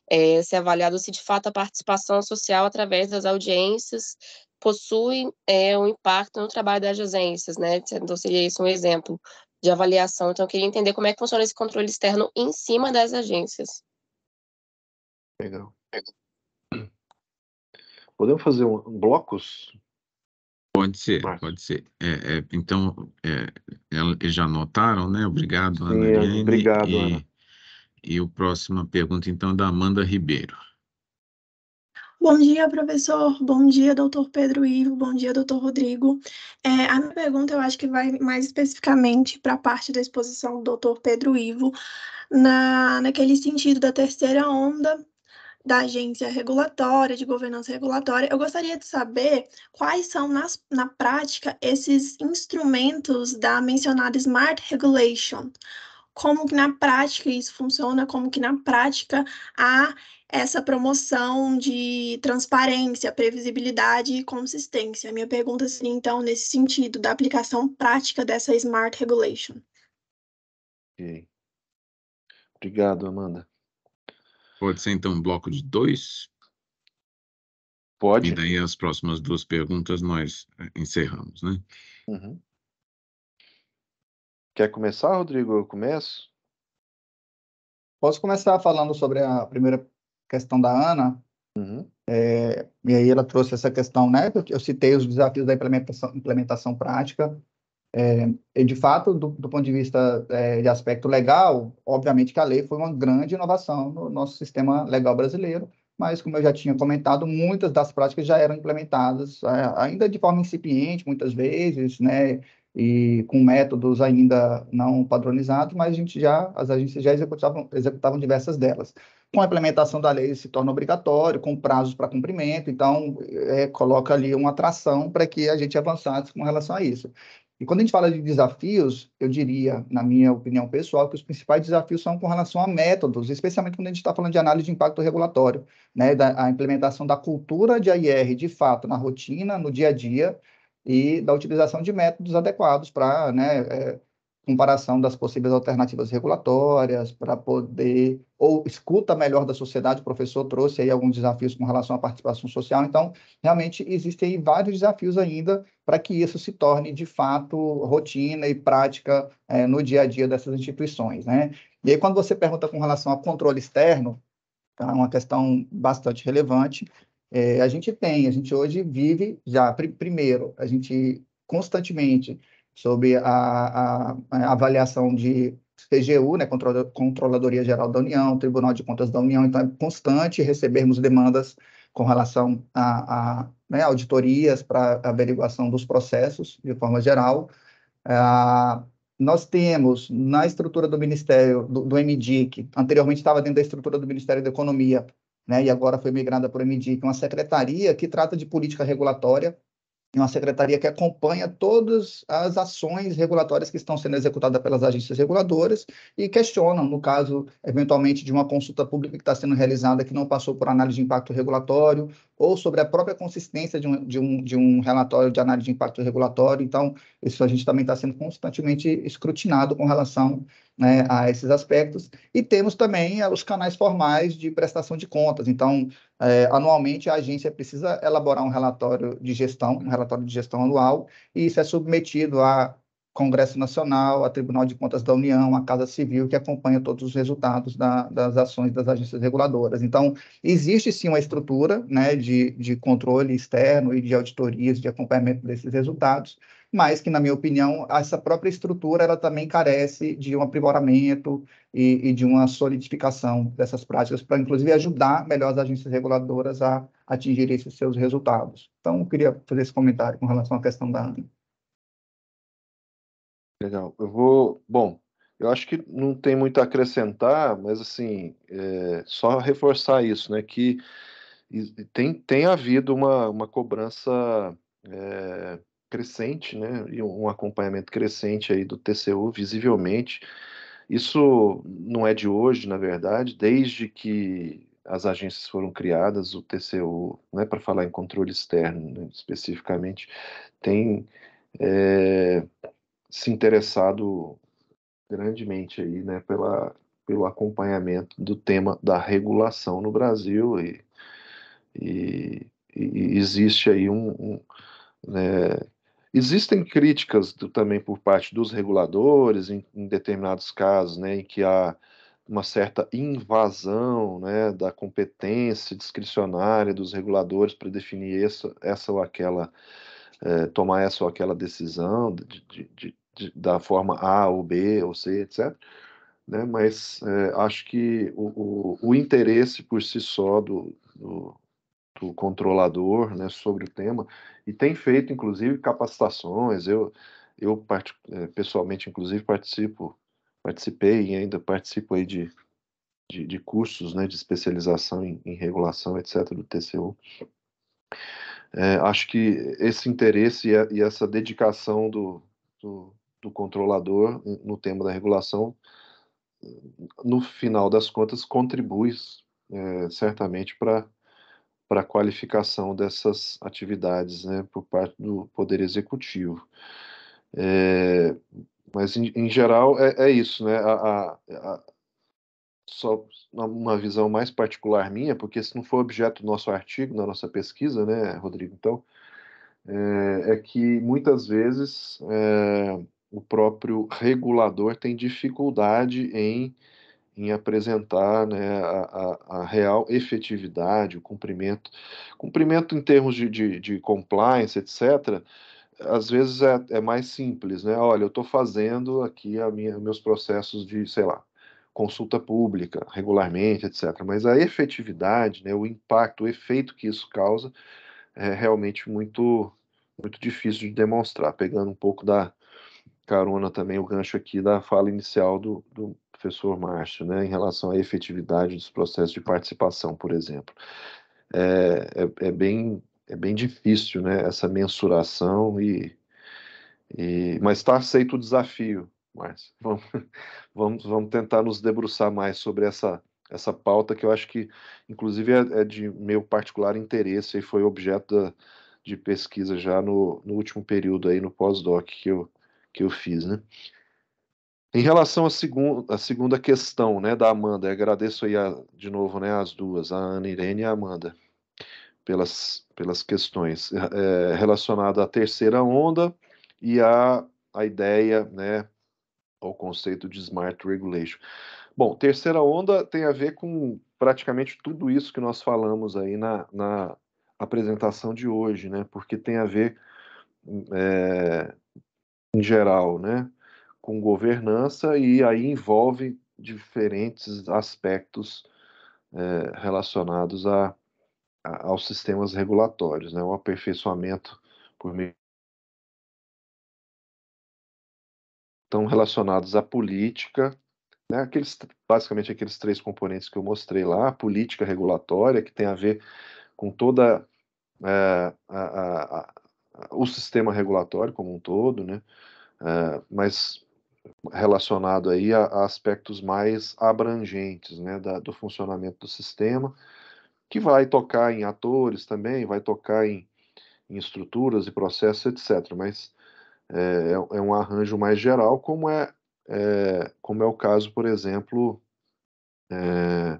E: é, ser avaliado se de fato a participação social através das audiências possui é, um impacto no trabalho das agências, né? Então seria isso um exemplo de avaliação. Então eu queria entender como é que funciona esse controle externo em cima das agências.
C: Legal. Podemos fazer um, um blocos? Pode ser, Mas... pode ser.
B: É, é, então, é, já anotaram, né? Obrigado, Ana. Sim, é, obrigado, e... Ana. E o próxima pergunta, então, é da Amanda Ribeiro.
E: Bom dia, professor. Bom dia, doutor Pedro Ivo. Bom dia, doutor Rodrigo. É, a minha pergunta eu acho que vai mais especificamente para a parte da exposição do doutor Pedro Ivo, na, naquele sentido da terceira onda da agência regulatória, de governança regulatória. Eu gostaria de saber quais são, nas, na prática, esses instrumentos da mencionada Smart Regulation como que na prática isso funciona, como que na prática há essa promoção de transparência, previsibilidade e consistência. Minha pergunta seria, então, nesse sentido, da aplicação prática dessa Smart Regulation. Ok.
C: Obrigado, Amanda.
B: Pode ser, então, um bloco de dois? Pode. E daí as próximas duas perguntas nós eh, encerramos, né?
C: Uhum. Quer começar, Rodrigo? Eu começo?
D: Posso começar falando sobre a primeira questão da Ana. Uhum. É, e aí ela trouxe essa questão, né? Eu, eu citei os desafios da implementação, implementação prática. É, e de fato, do, do ponto de vista é, de aspecto legal, obviamente que a lei foi uma grande inovação no nosso sistema legal brasileiro, mas como eu já tinha comentado, muitas das práticas já eram implementadas, é, ainda de forma incipiente, muitas vezes, né? e com métodos ainda não padronizados, mas a gente já, as agências já executavam, executavam diversas delas. Com a implementação da lei, se torna obrigatório, com prazos para cumprimento, então é, coloca ali uma atração para que a gente avançasse com relação a isso. E quando a gente fala de desafios, eu diria, na minha opinião pessoal, que os principais desafios são com relação a métodos, especialmente quando a gente está falando de análise de impacto regulatório, né, da a implementação da cultura de AIR de fato na rotina, no dia a dia, e da utilização de métodos adequados para né, é, comparação das possíveis alternativas regulatórias, para poder, ou escuta melhor da sociedade, o professor trouxe aí alguns desafios com relação à participação social, então, realmente, existem aí vários desafios ainda para que isso se torne, de fato, rotina e prática é, no dia a dia dessas instituições, né? E aí, quando você pergunta com relação ao controle externo, é uma questão bastante relevante, é, a gente tem, a gente hoje vive já, pr primeiro, a gente constantemente, sob a, a, a avaliação de CGU, né, Controladoria Geral da União, Tribunal de Contas da União, então é constante recebermos demandas com relação a, a né, auditorias para averiguação dos processos, de forma geral. Ah, nós temos na estrutura do Ministério, do, do MDIC, anteriormente estava dentro da estrutura do Ministério da Economia, né, e agora foi migrada para o MDIC, é uma secretaria que trata de política regulatória, uma secretaria que acompanha todas as ações regulatórias que estão sendo executadas pelas agências reguladoras e questiona, no caso, eventualmente, de uma consulta pública que está sendo realizada que não passou por análise de impacto regulatório ou sobre a própria consistência de um, de um, de um relatório de análise de impacto regulatório. Então, isso a gente também está sendo constantemente escrutinado com relação né, a esses aspectos. E temos também eh, os canais formais de prestação de contas. Então, é, anualmente, a agência precisa elaborar um relatório de gestão, um relatório de gestão anual, e isso é submetido a Congresso Nacional, a Tribunal de Contas da União, a Casa Civil, que acompanha todos os resultados da, das ações das agências reguladoras. Então, existe sim uma estrutura né, de, de controle externo e de auditorias de acompanhamento desses resultados, mas que, na minha opinião, essa própria estrutura ela também carece de um aprimoramento e, e de uma solidificação dessas práticas para, inclusive, ajudar melhor as agências reguladoras a atingir esses seus resultados. Então, eu queria fazer esse comentário com relação à questão da Ana.
C: Legal. Eu vou. Bom, eu acho que não tem muito a acrescentar, mas assim, é, só reforçar isso, né? Que tem, tem havido uma, uma cobrança é, crescente, né, e um acompanhamento crescente aí do TCU, visivelmente. Isso não é de hoje, na verdade, desde que as agências foram criadas, o TCU, né, para falar em controle externo né, especificamente, tem é, se interessado grandemente aí, né, pela, pelo acompanhamento do tema da regulação no Brasil e, e, e existe aí um, um né, Existem críticas do, também por parte dos reguladores, em, em, determinados casos, né, em que há uma certa invasão né, da competência discricionária dos reguladores para definir essa, essa ou aquela, eh, tomar essa ou aquela decisão de, de, de, da forma A ou B ou C, etc. Né, mas eh, acho que o, o, o, interesse por si só do, do instituto controlador né, sobre o tema e tem feito, inclusive, capacitações. Eu, eu é, pessoalmente, inclusive, participo, participei e ainda participo aí de, de, de cursos né, de especialização em, em regulação, etc., do TCU. É, acho que esse interesse e, a, e essa dedicação do, do, do, controlador no tema da regulação, no final das contas, contribui é, certamente para para a qualificação dessas atividades né, por parte do Poder Executivo. É, mas, em, em geral, é, é, isso. Né, a, a, a, só uma visão mais particular minha, porque se não for objeto do nosso artigo, da nossa pesquisa, né, Rodrigo? Então, é, é que muitas vezes é, o próprio regulador tem dificuldade em em apresentar né, a, a, a, real efetividade, o cumprimento. Cumprimento em termos de, de, de compliance, etc., às vezes é, é, mais simples, né? Olha, eu estou fazendo aqui a minha, meus processos de, sei lá, consulta pública regularmente, etc. Mas a efetividade, né, o impacto, o efeito que isso causa é realmente muito, muito difícil de demonstrar. Pegando um pouco da carona também, o gancho aqui da fala inicial do, do professor Márcio, né, em relação à efetividade dos processos de participação, por exemplo. É, é, é bem, é bem difícil né, essa mensuração, e, e mas está aceito o desafio, Márcio. Vamos, vamos, vamos tentar nos debruçar mais sobre essa, essa pauta, que eu acho que, inclusive, é, é de meu particular interesse e foi objeto da, de pesquisa já no, no último período aí no pós-doc que eu, que eu fiz, né? Em relação à, à segunda questão né, da Amanda, agradeço aí a, de novo né, as duas, a Ana Irene e a Amanda, pelas, pelas questões é, eh, eh, relacionadas à terceira onda e à, a ideia, né, ao conceito de Smart Regulation. Bom, terceira onda tem a ver com praticamente tudo isso que nós falamos aí na, na apresentação de hoje, né? Porque tem a ver, é, em geral, né? com governança e aí envolve diferentes aspectos é, relacionados a, a, aos sistemas regulatórios, né? O aperfeiçoamento por meio estão relacionados à política, né? aqueles, basicamente aqueles três componentes que eu mostrei lá, a política regulatória, que tem a ver com toda é, a, a, o sistema regulatório como um todo, né? É, mas relacionado aí a, a aspectos mais abrangentes né, da, do funcionamento do sistema, que vai tocar em atores também, vai tocar em, em estruturas e processos, etc. Mas é, é, é, um arranjo mais geral, como é, é como é o caso, por exemplo, é,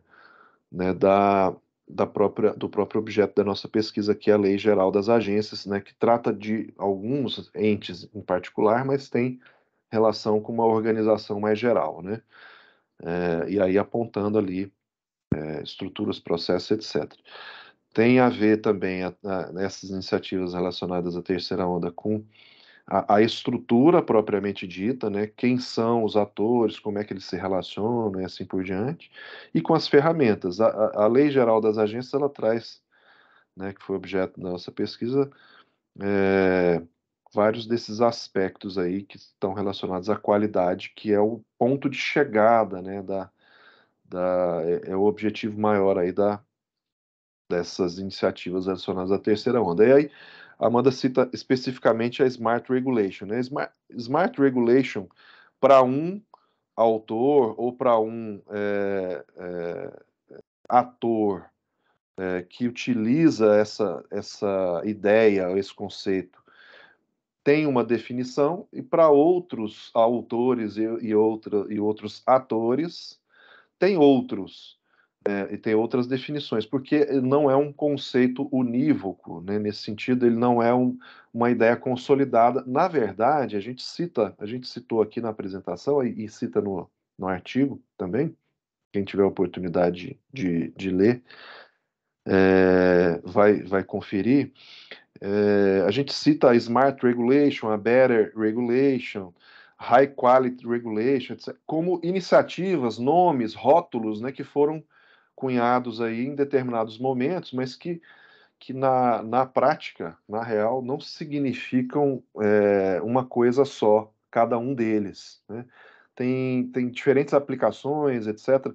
C: né, da, da própria, do próprio objeto da nossa pesquisa, que é a Lei Geral das Agências, né, que trata de alguns entes em particular, mas tem relação com uma organização mais geral, né? É, e aí apontando ali é, estruturas, processos, etc. Tem a ver também a, a, essas iniciativas relacionadas à terceira onda com a, a, estrutura propriamente dita, né? Quem são os atores, como é que eles se relacionam e assim por diante, e com as ferramentas. A, lei geral das agências ela traz, né, que foi objeto da nossa pesquisa, é, vários desses aspectos aí que estão relacionados à qualidade, que é o ponto de chegada, né, da, da, é, é o objetivo maior aí da, dessas iniciativas relacionadas à terceira onda. E aí, a Amanda cita especificamente a Smart Regulation. Né? Smart, Smart Regulation, para um autor ou para um é, é, ator é, que utiliza essa, essa ideia, esse conceito tem uma definição e para outros autores e, e, outra, e outros atores tem outros é, e tem outras definições, porque não é um conceito unívoco, né? nesse sentido, ele não é um, uma ideia consolidada. Na verdade, a gente cita, a gente citou aqui na apresentação e, e cita no, no artigo também, quem tiver oportunidade de, de, de ler é, vai, vai conferir. É, a gente cita a Smart Regulation, a Better Regulation, High Quality Regulation, etc., como iniciativas, nomes, rótulos né, que foram cunhados aí em determinados momentos, mas que, que na, na prática, na real, não significam é, uma coisa só, cada um deles. Né? Tem, tem diferentes aplicações, etc.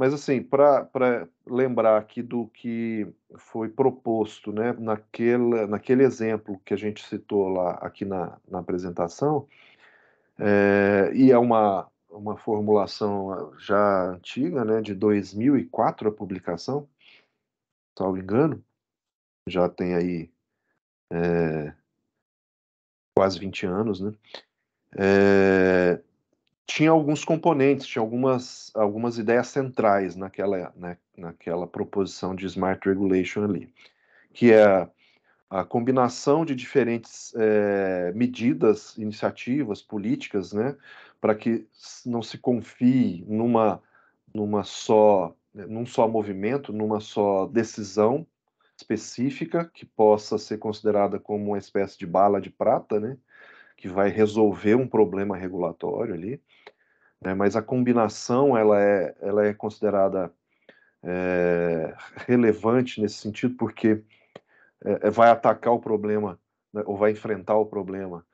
C: Mas, assim, para lembrar aqui do que foi proposto né, naquela, naquele exemplo que a gente citou lá aqui na, na apresentação, é, e é uma, uma formulação ah, já antiga, né, de 2004 a publicação, salvo engano, já tem aí é, quase 20 anos, né? É, tinha alguns componentes, tinha algumas, algumas ideias centrais naquela, né, naquela proposição de smart regulation ali, que é a combinação de diferentes é, medidas, iniciativas, políticas, né, para que não se confie numa, numa só, num só movimento, numa só decisão específica que possa ser considerada como uma espécie de bala de prata, né, que vai resolver um problema regulatório ali, né? mas a combinação ela é, ela é considerada é, relevante nesse sentido, porque é, vai atacar o problema, né? ou vai enfrentar o problema,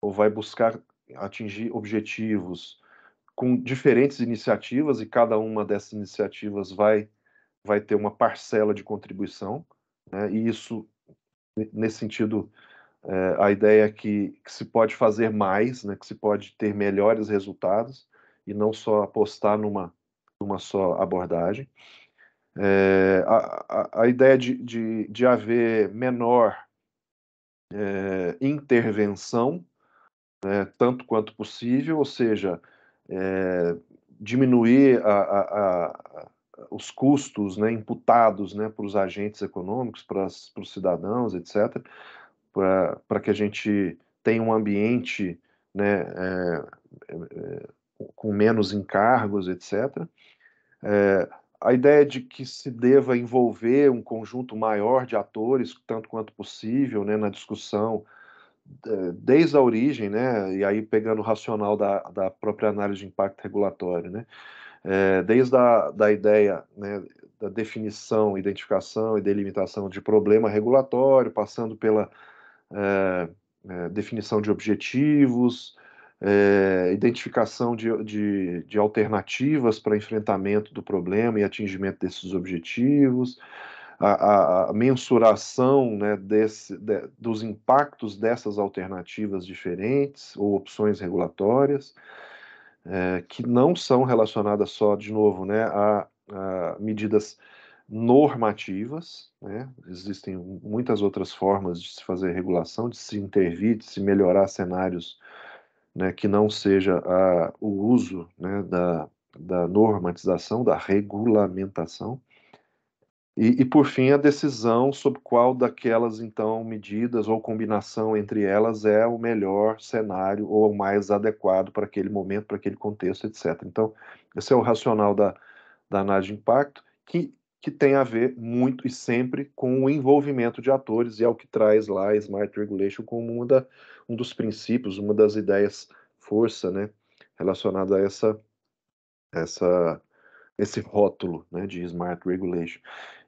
C: ou vai buscar atingir objetivos com diferentes iniciativas, e cada uma dessas iniciativas vai, vai ter uma parcela de contribuição, né? e isso, nesse sentido, é, a ideia é que, que, se pode fazer mais, né, que se pode ter melhores resultados, e não só apostar numa, numa só abordagem. É, a, a, a, ideia de, de, de haver menor é, intervenção, né, tanto quanto possível, ou seja, é, diminuir a, os custos né, imputados né, para os agentes econômicos, para os cidadãos, etc., para que a gente tenha um ambiente né, é, é com menos encargos, etc. É, a ideia de que se deva envolver um conjunto maior de atores, tanto quanto possível, né, na discussão, é, desde a origem, né, e aí pegando o racional da, da própria análise de impacto regulatório, né, é, desde a da ideia né, da definição, identificação e delimitação de problema regulatório, passando pela é, é, definição de objetivos, é, identificação de, de, de alternativas para enfrentamento do problema e atingimento desses objetivos, a, a, a mensuração né, desse, de, dos impactos dessas alternativas diferentes ou opções regulatórias, é, que não são relacionadas só, de novo, né, a, a medidas normativas, né? existem muitas outras formas de se fazer regulação, de se intervir, de se melhorar cenários né, que não seja a, o uso né, da, da, normatização, da regulamentação. E, e, por fim, a decisão sobre qual daquelas, então, medidas ou combinação entre elas é o melhor cenário ou o mais adequado para aquele momento, para aquele contexto, etc. Então, esse é o racional da, da análise de impacto, que, que tem a ver muito e sempre com o envolvimento de atores, e é o que traz lá a Smart Regulation como uma, da, um dos princípios, uma das ideias força, né, relacionada a essa essa esse rótulo, né, de smart regulation.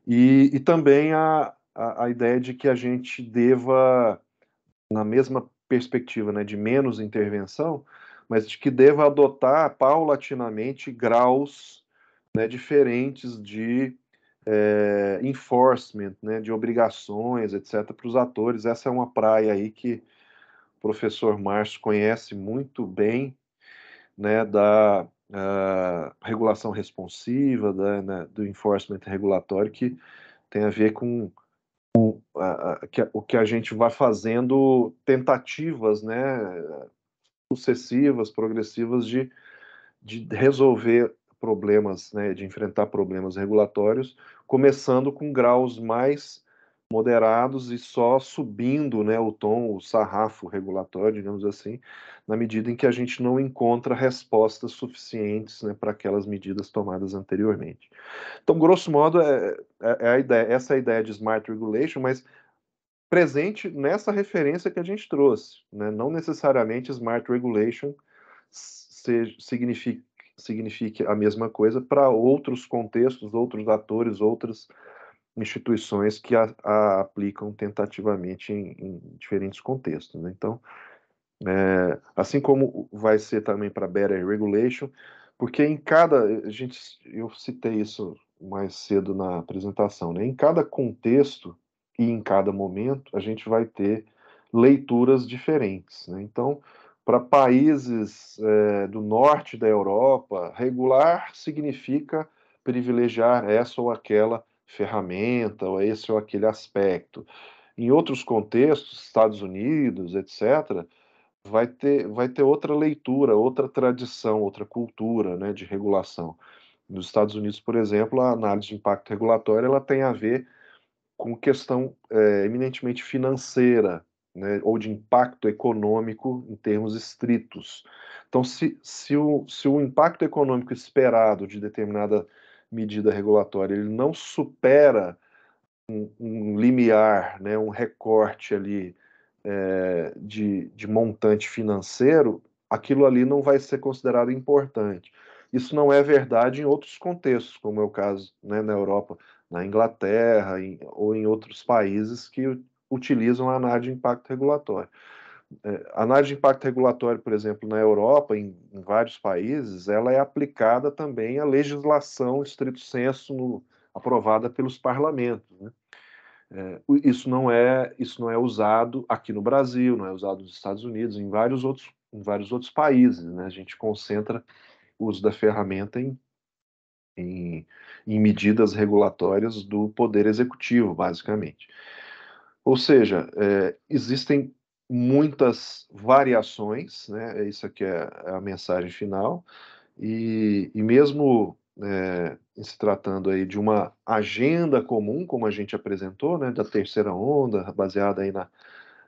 C: E, e também a, a, a ideia de que a gente deva na mesma perspectiva, né, de menos intervenção, mas de que deva adotar paulatinamente graus né, diferentes de é, enforcement, né, de obrigações, etc., para os atores. Essa é uma praia aí que professor Márcio conhece muito bem né, da uh, regulação responsiva, da, né, do enforcement regulatório, que tem a ver com, com uh, que, o que a gente vai fazendo tentativas né, sucessivas, progressivas de, de resolver problemas, né, de enfrentar problemas regulatórios, começando com graus mais moderados e só subindo né, o tom, o sarrafo regulatório, digamos assim, na medida em que a gente não encontra respostas suficientes né, para aquelas medidas tomadas anteriormente. Então, grosso modo, é, é, é a ideia, essa é a ideia de smart regulation, mas presente nessa referência que a gente trouxe. Né? Não necessariamente smart regulation significa signifique a mesma coisa para outros contextos, outros atores, outras instituições que a, a aplicam tentativamente em, em diferentes contextos. Né? Então, é, assim como vai ser também para Better Regulation, porque em cada, a gente, eu citei isso mais cedo na apresentação, né? em cada contexto e em cada momento, a gente vai ter leituras diferentes. Né? Então, para países é, do norte da Europa, regular significa privilegiar essa ou aquela ferramenta, ou é esse ou aquele aspecto. Em outros contextos, Estados Unidos, etc., vai ter, vai ter outra leitura, outra tradição, outra cultura né, de regulação. Nos Estados Unidos, por exemplo, a análise de impacto regulatório ela tem a ver com questão é, eminentemente financeira, né, ou de impacto econômico em termos estritos. Então, se, se, o, se o impacto econômico esperado de determinada medida regulatória, ele não supera um, um limiar, né, um recorte ali é, de, de montante financeiro, aquilo ali não vai ser considerado importante. Isso não é verdade em outros contextos, como é o caso né, na Europa, na Inglaterra em, ou em outros países que utilizam a análise de impacto regulatório. É, análise de impacto regulatório, por exemplo, na Europa, em, em, vários países, ela é aplicada também à legislação estrito senso no, aprovada pelos parlamentos. Né? É, isso, não é, isso não é usado aqui no Brasil, não é usado nos Estados Unidos, em vários outros, em vários outros países. Né? A gente concentra o uso da ferramenta em, em, em medidas regulatórias do Poder Executivo, basicamente. Ou seja, é, existem muitas variações, né? É isso aqui é, é a mensagem final. E, e mesmo é, se tratando aí de uma agenda comum, como a gente apresentou, né, da terceira onda, baseada aí na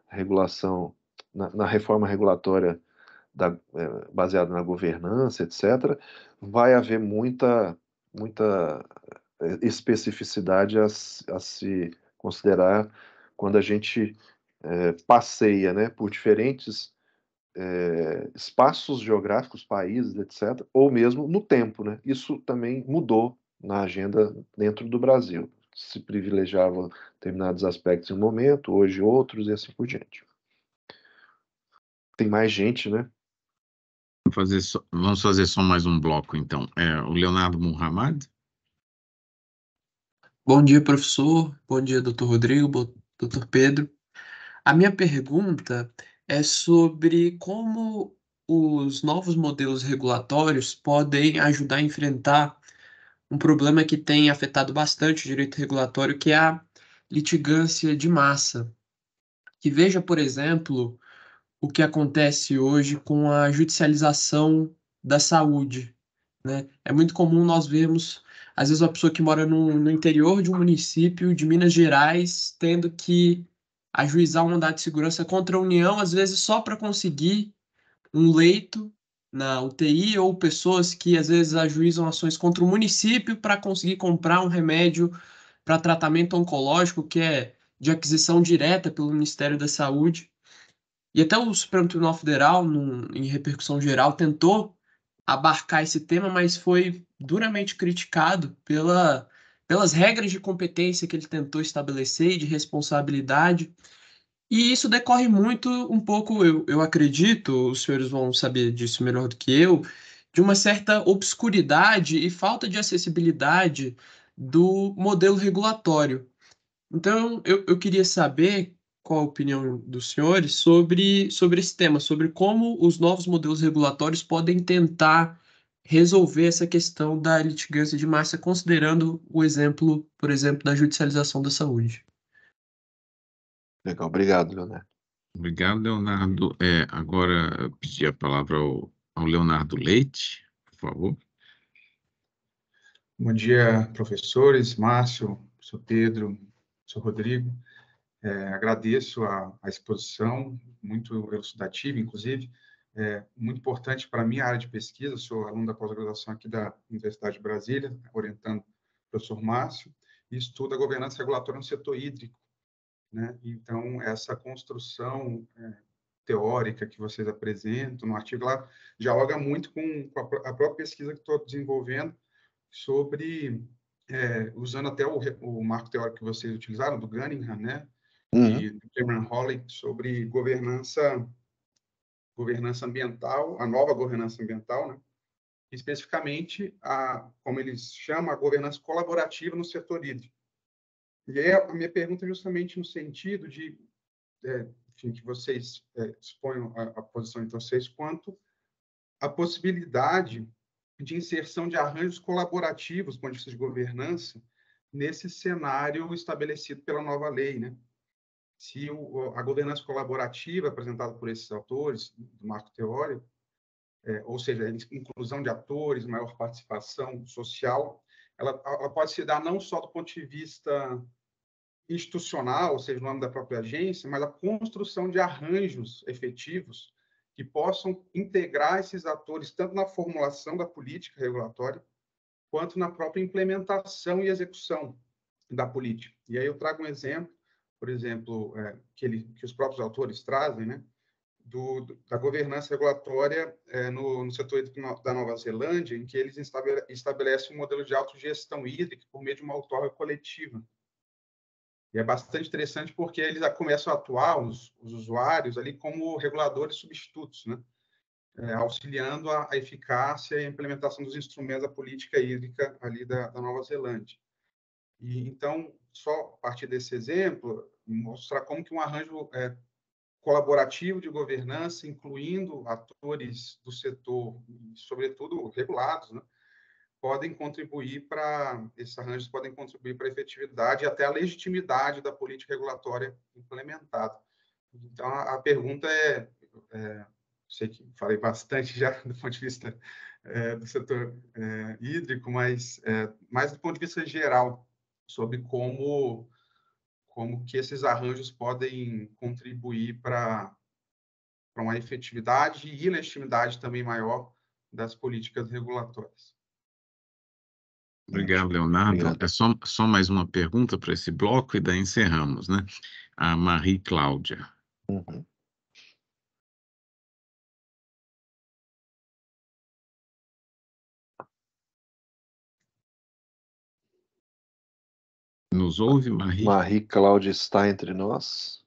C: regulação, na, na reforma regulatória da, é, baseada na governança, etc., vai haver muita, muita eh, especificidade a, a se considerar quando a gente eh, passeia né, por diferentes é, espaços geográficos, países, etc., ou mesmo no tempo. Né? Isso também mudou na agenda dentro do Brasil. Se privilegiava determinados aspectos em um momento, hoje outros e assim por diante. Tem mais gente, né?
B: Fazer só, vamos fazer só mais um bloco, então. É, o Leonardo Muhammad.
F: Bom dia, professor. Bom dia, doutor Rodrigo, doutor Pedro. A minha pergunta é sobre como os novos modelos regulatórios podem ajudar a enfrentar um problema que tem afetado bastante o direito regulatório, que é a litigância de massa. Que veja, por exemplo, o que acontece hoje com a judicialização da saúde. Né? É muito comum nós vermos, às vezes, uma pessoa que mora no, no interior de um município de Minas Gerais tendo que ajuizar um mandato de segurança contra a União, às vezes só para conseguir um leito na UTI ou pessoas que às vezes ajuizam ações contra o município para conseguir comprar um remédio para tratamento oncológico que é de aquisição direta pelo Ministério da Saúde. E até o Supremo Tribunal Federal, num, em repercussão geral, tentou abarcar esse tema, mas foi duramente criticado pela pelas regras de competência que ele tentou estabelecer e de responsabilidade. E isso decorre muito, um pouco, eu, eu acredito, os senhores vão saber disso melhor do que eu, de uma certa obscuridade e falta de acessibilidade do modelo regulatório. Então, eu, eu queria saber qual a opinião dos senhores sobre, sobre esse tema, sobre como os novos modelos regulatórios podem tentar resolver essa questão da litigância de massa, considerando o exemplo, por exemplo, da judicialização da saúde.
C: Legal, obrigado, Leonardo.
B: Obrigado, Leonardo. É, agora pedir a palavra ao, ao Leonardo Leite, por favor.
G: Bom dia, professores, Márcio, seu Pedro, seu Rodrigo. É, agradeço a, a, exposição, muito elucidativa, inclusive é, muito importante para a minha área de pesquisa, sou aluno da pós-graduação aqui da Universidade de Brasília, orientando o professor Márcio, e estudo a governança regulatória no setor hídrico. Né? Então, essa construção é, teórica que vocês apresentam no artigo lá dialoga muito com, com a, a, própria pesquisa que estou desenvolvendo sobre, é, usando até o, o marco teórico que vocês utilizaram, do Gunningham, né? Uhum. E do Cameron Holly, sobre governança governança ambiental, a nova governança ambiental, né? especificamente a, como eles chamam, a governança colaborativa no setor hídrico. E aí a minha pergunta é justamente no sentido de, é, enfim, que vocês é, exponham a, a, posição de vocês quanto à possibilidade de inserção de arranjos colaborativos, do ponto de vista de governança, nesse cenário estabelecido pela nova lei, né? se o, a governança colaborativa apresentada por esses autores, do marco teórico, é, ou seja, inclusão de atores, maior participação social, ela, ela, pode se dar não só do ponto de vista institucional, ou seja, no âmbito da própria agência, mas a construção de arranjos efetivos que possam integrar esses atores tanto na formulação da política regulatória quanto na própria implementação e execução da política. E aí eu trago um exemplo por exemplo, é, que, ele, que os próprios autores trazem, né, do, da governança regulatória é, no, no, setor da Nova Zelândia, em que eles estabelecem um modelo de autogestão hídrica por meio de uma outorga coletiva. E é bastante interessante porque eles começam a atuar, os, os usuários, ali como reguladores substitutos, né? É, auxiliando a, a, eficácia e a implementação dos instrumentos da política hídrica ali da, da Nova Zelândia. E, então, só a partir desse exemplo, mostrar como que um arranjo é, colaborativo de governança, incluindo atores do setor, sobretudo regulados, né, podem contribuir para esses arranjos podem contribuir para a efetividade e até a legitimidade da política regulatória implementada. Então a, a pergunta é, é, sei que falei bastante já do ponto de vista é, do setor é, hídrico, mas é, mais do ponto de vista geral sobre como como que esses arranjos podem contribuir para para uma efetividade e legitimidade também maior das políticas regulatórias.
B: Obrigado, Leonardo. Obrigado. É só, só mais uma pergunta para esse bloco e daí encerramos, né?
A: A Marie Cláudia. Uhum. Nos ouve, Marie? Marie Cláudia está entre
C: nós?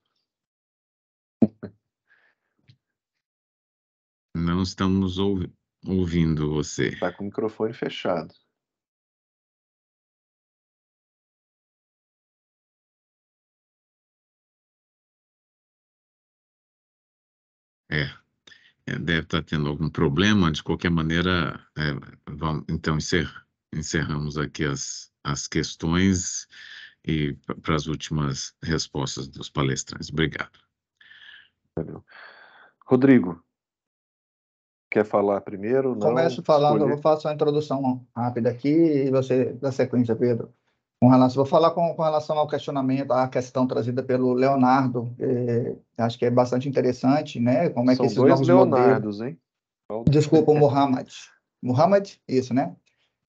C: Não estamos ouvindo você. Está com o microfone fechado.
A: É, é deve estar tá tendo algum problema. De qualquer maneira, é, vamos, então encerra, encerramos
B: aqui as, as questões e para as últimas respostas dos
C: palestrantes. Obrigado. Valeu. Rodrigo, quer falar primeiro? Não, Começo falando, escolher. eu
D: faço uma introdução rápida aqui e você dá sequência, Pedro. Com relação, vou falar com, com relação ao questionamento, à questão trazida pelo Leonardo, eh, acho que é bastante interessante, né? Como é São que esses dois Leonardos, modelos... hein? Desculpa, Muhammad. Muhammad, isso, né?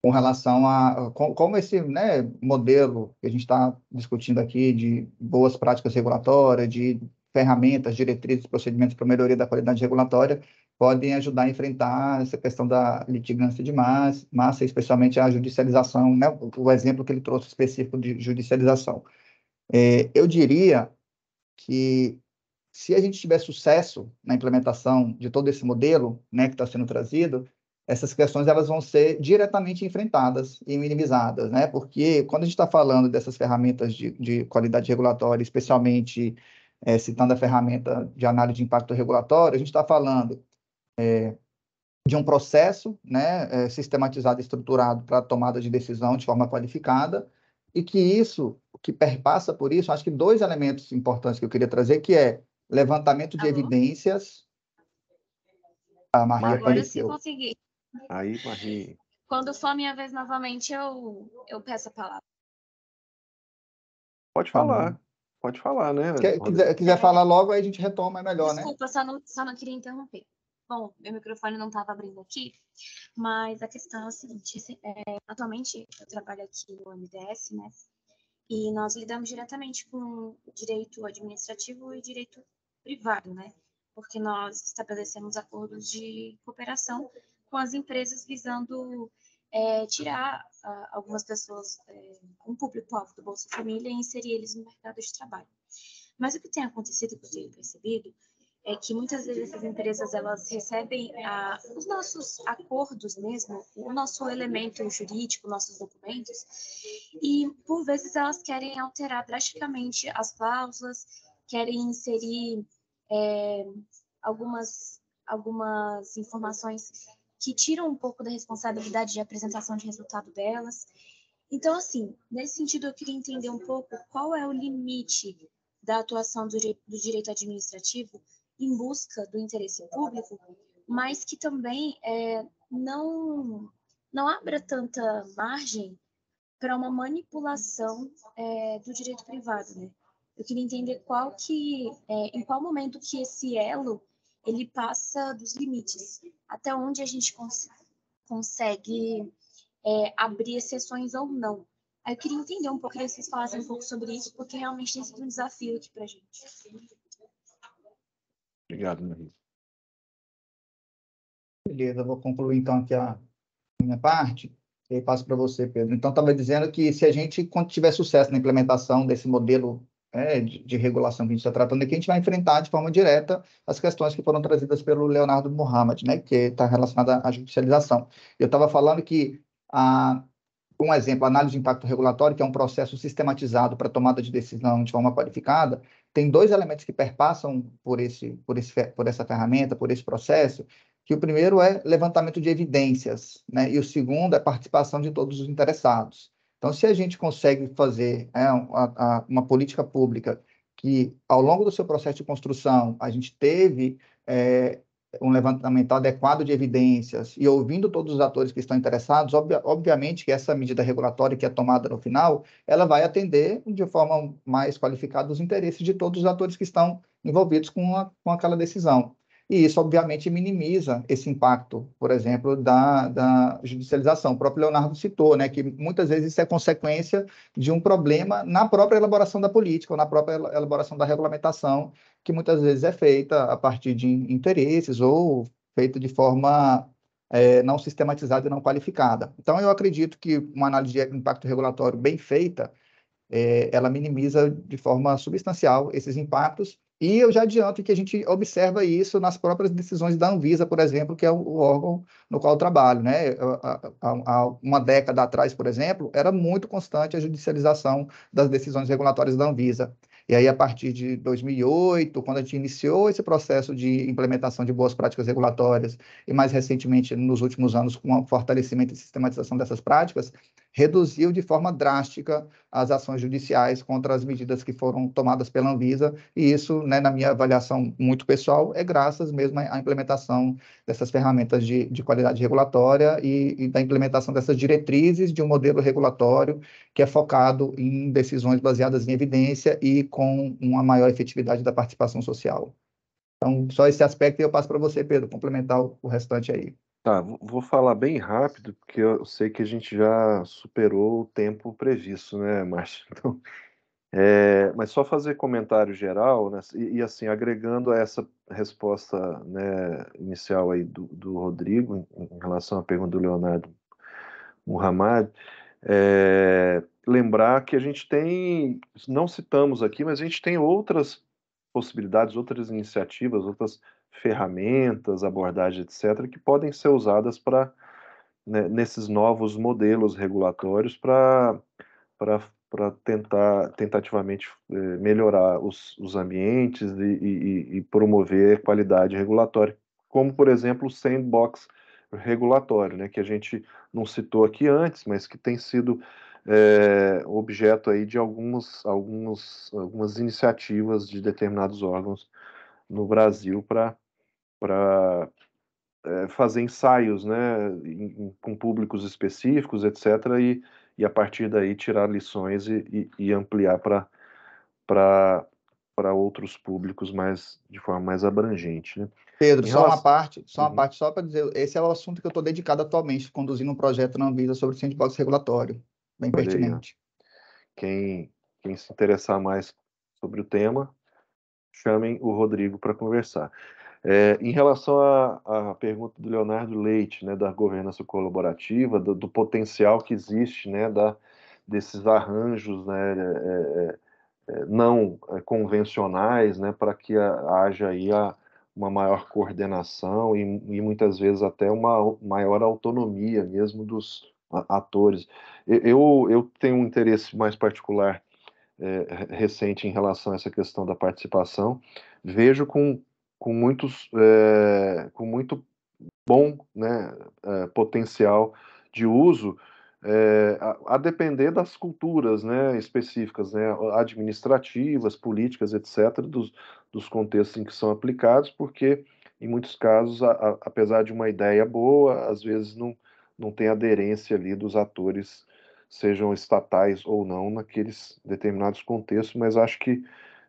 D: com relação a como esse né, modelo que a gente está discutindo aqui de boas práticas regulatórias, de ferramentas, diretrizes, procedimentos para melhoria da qualidade regulatória podem ajudar a enfrentar essa questão da litigância de massa, massa especialmente a judicialização, né, o exemplo que ele trouxe específico de judicialização. É, eu diria que se a gente tiver sucesso na implementação de todo esse modelo né, que está sendo trazido, essas questões elas vão ser diretamente enfrentadas e minimizadas, né? Porque quando a gente está falando dessas ferramentas de, de qualidade regulatória, especialmente é, citando a ferramenta de análise de impacto regulatório, a gente está falando é, de um processo né, é, sistematizado e estruturado para tomada de decisão de forma qualificada, e que isso, que perpassa por isso, acho que dois elementos importantes que eu queria trazer, que é levantamento de Alô? evidências, a
C: ah, Maria Agora apareceu. Se conseguir. Aí,
A: Quando for minha vez novamente, eu, eu peço a palavra.
C: Pode tá falar. Uhum. Pode falar, né?
E: Quer, quiser,
D: quiser falar logo, aí a gente retoma, é melhor, Desculpa, né? Desculpa,
A: só não, só não queria interromper. Bom, meu microfone não estava abrindo aqui, mas a questão é a seguinte: é, atualmente eu trabalho aqui no MDS, né? E nós lidamos diretamente com direito administrativo e direito privado, né? Porque nós estabelecemos acordos de cooperação com as empresas visando é, tirar ah, algumas pessoas, é, um público-alvo do Bolsa Família e inserir eles no mercado de trabalho. Mas o que tem acontecido, que eu tenho percebido, é que muitas vezes essas empresas elas recebem a, ah, os nossos acordos mesmo, o nosso elemento jurídico, nossos documentos, e por vezes elas querem alterar drasticamente as cláusulas, querem inserir é, algumas algumas informações que tiram um pouco da responsabilidade de apresentação de resultado delas. Então, assim, nesse sentido, eu queria entender um pouco qual é o limite da atuação do, direito administrativo em busca do interesse público, mas que também é, não, não abra tanta margem para uma manipulação é, do direito privado, né? Eu queria entender qual que, é, em qual momento que esse elo ele passa dos limites, até onde a gente cons consegue é, abrir exceções ou não. eu queria entender um pouco, queria que vocês falassem um pouco sobre isso, porque realmente tem sido um desafio aqui para a gente.
D: Obrigado, Marisa. Beleza, vou concluir então aqui a minha parte, e aí passo para você, Pedro. Então, estava dizendo que se a gente, quando tiver sucesso na implementação desse modelo né, de, de, regulação que a gente está tratando aqui, a gente vai enfrentar de forma direta as questões que foram trazidas pelo Leonardo Mohamed, né, que está relacionada à judicialização. Eu estava falando que, a, um exemplo, a análise de impacto regulatório, que é um processo sistematizado para tomada de decisão de forma qualificada, tem dois elementos que perpassam por, esse, por, esse, por essa ferramenta, por esse processo, que o primeiro é levantamento de evidências, né, e o segundo é participação de todos os interessados. Então, se a gente consegue fazer é, a, a, uma política pública que, ao longo do seu processo de construção, a gente teve é, um levantamento adequado de evidências e ouvindo todos os atores que estão interessados, ob obviamente que essa medida regulatória que é tomada no final, ela vai atender de forma mais qualificada os interesses de todos os atores que estão envolvidos com, a, com aquela decisão. E isso, obviamente, minimiza esse impacto, por exemplo, da, da judicialização. O próprio Leonardo citou né, que muitas vezes isso é consequência de um problema na própria elaboração da política ou na própria elaboração da regulamentação, que muitas vezes é feita a partir de interesses ou feita de forma é, não sistematizada e não qualificada. Então, eu acredito que uma análise de impacto regulatório bem feita, é, ela minimiza de forma substancial esses impactos e eu já adianto que a gente observa isso nas próprias decisões da Anvisa, por exemplo, que é o órgão no qual eu trabalho. Né? Há uma década atrás, por exemplo, era muito constante a judicialização das decisões regulatórias da Anvisa. E aí, a partir de 2008, quando a gente iniciou esse processo de implementação de boas práticas regulatórias, e mais recentemente, nos últimos anos, com o fortalecimento e sistematização dessas práticas, reduziu de forma drástica as ações judiciais contra as medidas que foram tomadas pela Anvisa, e isso, né, na minha avaliação muito pessoal, é graças mesmo à implementação dessas ferramentas de, de qualidade regulatória e, e da implementação dessas diretrizes de um modelo regulatório que é focado em decisões baseadas em evidência e com uma maior efetividade da participação social. Então, só esse aspecto e eu passo para você, Pedro, complementar o
C: restante aí. Tá, vou falar bem rápido, porque eu sei que a gente já superou o tempo previsto, né, Márcio? Então, é, mas só fazer comentário geral, né, e, e, assim, agregando a essa resposta né, inicial aí do, do Rodrigo, em, em, relação à pergunta do Leonardo Muhammad, é, lembrar que a gente tem, não citamos aqui, mas a gente tem outras possibilidades, outras iniciativas, outras ferramentas, abordagens, etc., que podem ser usadas para né, nesses novos modelos regulatórios para para tentar tentativamente eh, melhorar os, os ambientes e, e, e, promover qualidade regulatória, como por exemplo o sandbox regulatório, né, que a gente não citou aqui antes, mas que tem sido é, objeto aí de algumas, algumas, algumas iniciativas de determinados órgãos no Brasil para é, fazer ensaios né, em, com públicos específicos, etc., e, e a partir daí tirar lições e, e, e ampliar para para outros públicos mais de forma mais abrangente. Né? Pedro, só uma
D: parte, só uma uhum. parte, só para dizer, esse é o assunto que eu estou dedicado atualmente, conduzindo um projeto na Anvisa sobre o sandbox regulatório,
C: bem Olha pertinente. Aí, quem, quem se interessar mais sobre o tema, chamem o Rodrigo para conversar. É, em relação à, à, pergunta do Leonardo Leite, né, da governança colaborativa, do, do potencial que existe, né, da, desses arranjos, né, é, é, é não é, convencionais, né, para que a, haja aí a, uma maior coordenação e, e, muitas vezes até uma maior autonomia mesmo dos atores. Eu, eu tenho um interesse mais particular é, recente em relação a essa questão da participação, vejo com, com, muitos, é, com muito bom né, é, potencial de uso, a, a, depender das culturas né, específicas, né, administrativas, políticas, etc., dos, dos contextos em que são aplicados, porque em muitos casos, a, a, apesar de uma ideia boa, às vezes não, não tem aderência ali dos atores sejam estatais ou não naqueles determinados contextos, mas acho que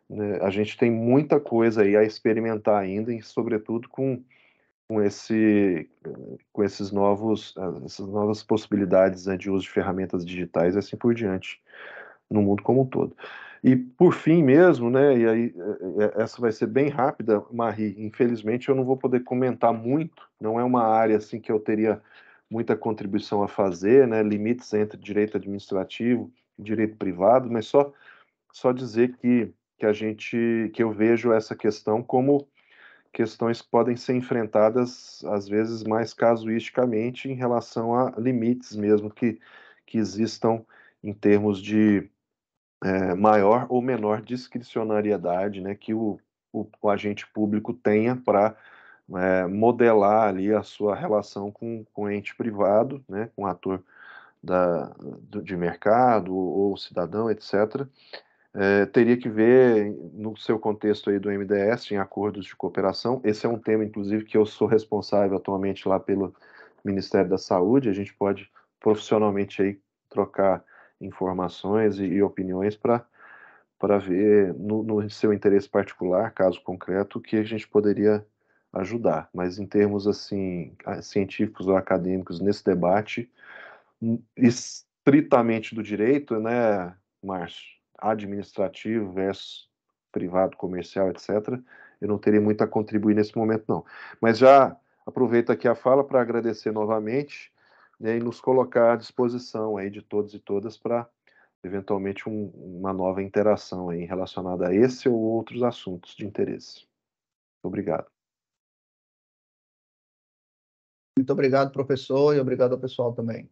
C: né, a gente tem muita coisa aí a experimentar ainda, e sobretudo com, com, esse, com esses novos, ah, essas novas possibilidades né, de uso de ferramentas digitais e assim por diante no mundo como um todo. E por fim mesmo, né, e aí eh, eh, essa vai ser bem rápida, Marie, infelizmente eu não vou poder comentar muito, não é uma área assim que eu teria muita contribuição a fazer, né? limites entre direito administrativo e direito privado, mas só, só dizer que, que a gente que eu vejo essa questão como questões que podem ser enfrentadas às vezes mais casuisticamente em relação a limites mesmo que, que existam em termos de é, maior ou menor discricionariedade né, que o, o, o agente público tenha para é, modelar ali a sua relação com, com ente privado, né, com ator da, do, de mercado ou, ou cidadão, etc., é, teria que ver no seu contexto aí do MDS, em acordos de cooperação. Esse é um tema, inclusive, que eu sou responsável atualmente lá pelo Ministério da Saúde. A gente pode profissionalmente aí trocar informações e, e opiniões para para ver no, no, seu interesse particular, caso concreto, o que a gente poderia ajudar, mas em termos assim científicos ou acadêmicos nesse debate hum, estritamente do direito, né, Márcio, administrativo versus privado, comercial, etc. Eu não teria muito a contribuir nesse momento não. Mas já aproveito aqui a fala para agradecer novamente né, e nos colocar à disposição aí de todos e todas para eventualmente um, uma nova interação aí relacionada a esse ou outros assuntos de interesse. Obrigado.
A: Muito obrigado, professor, e obrigado ao pessoal também.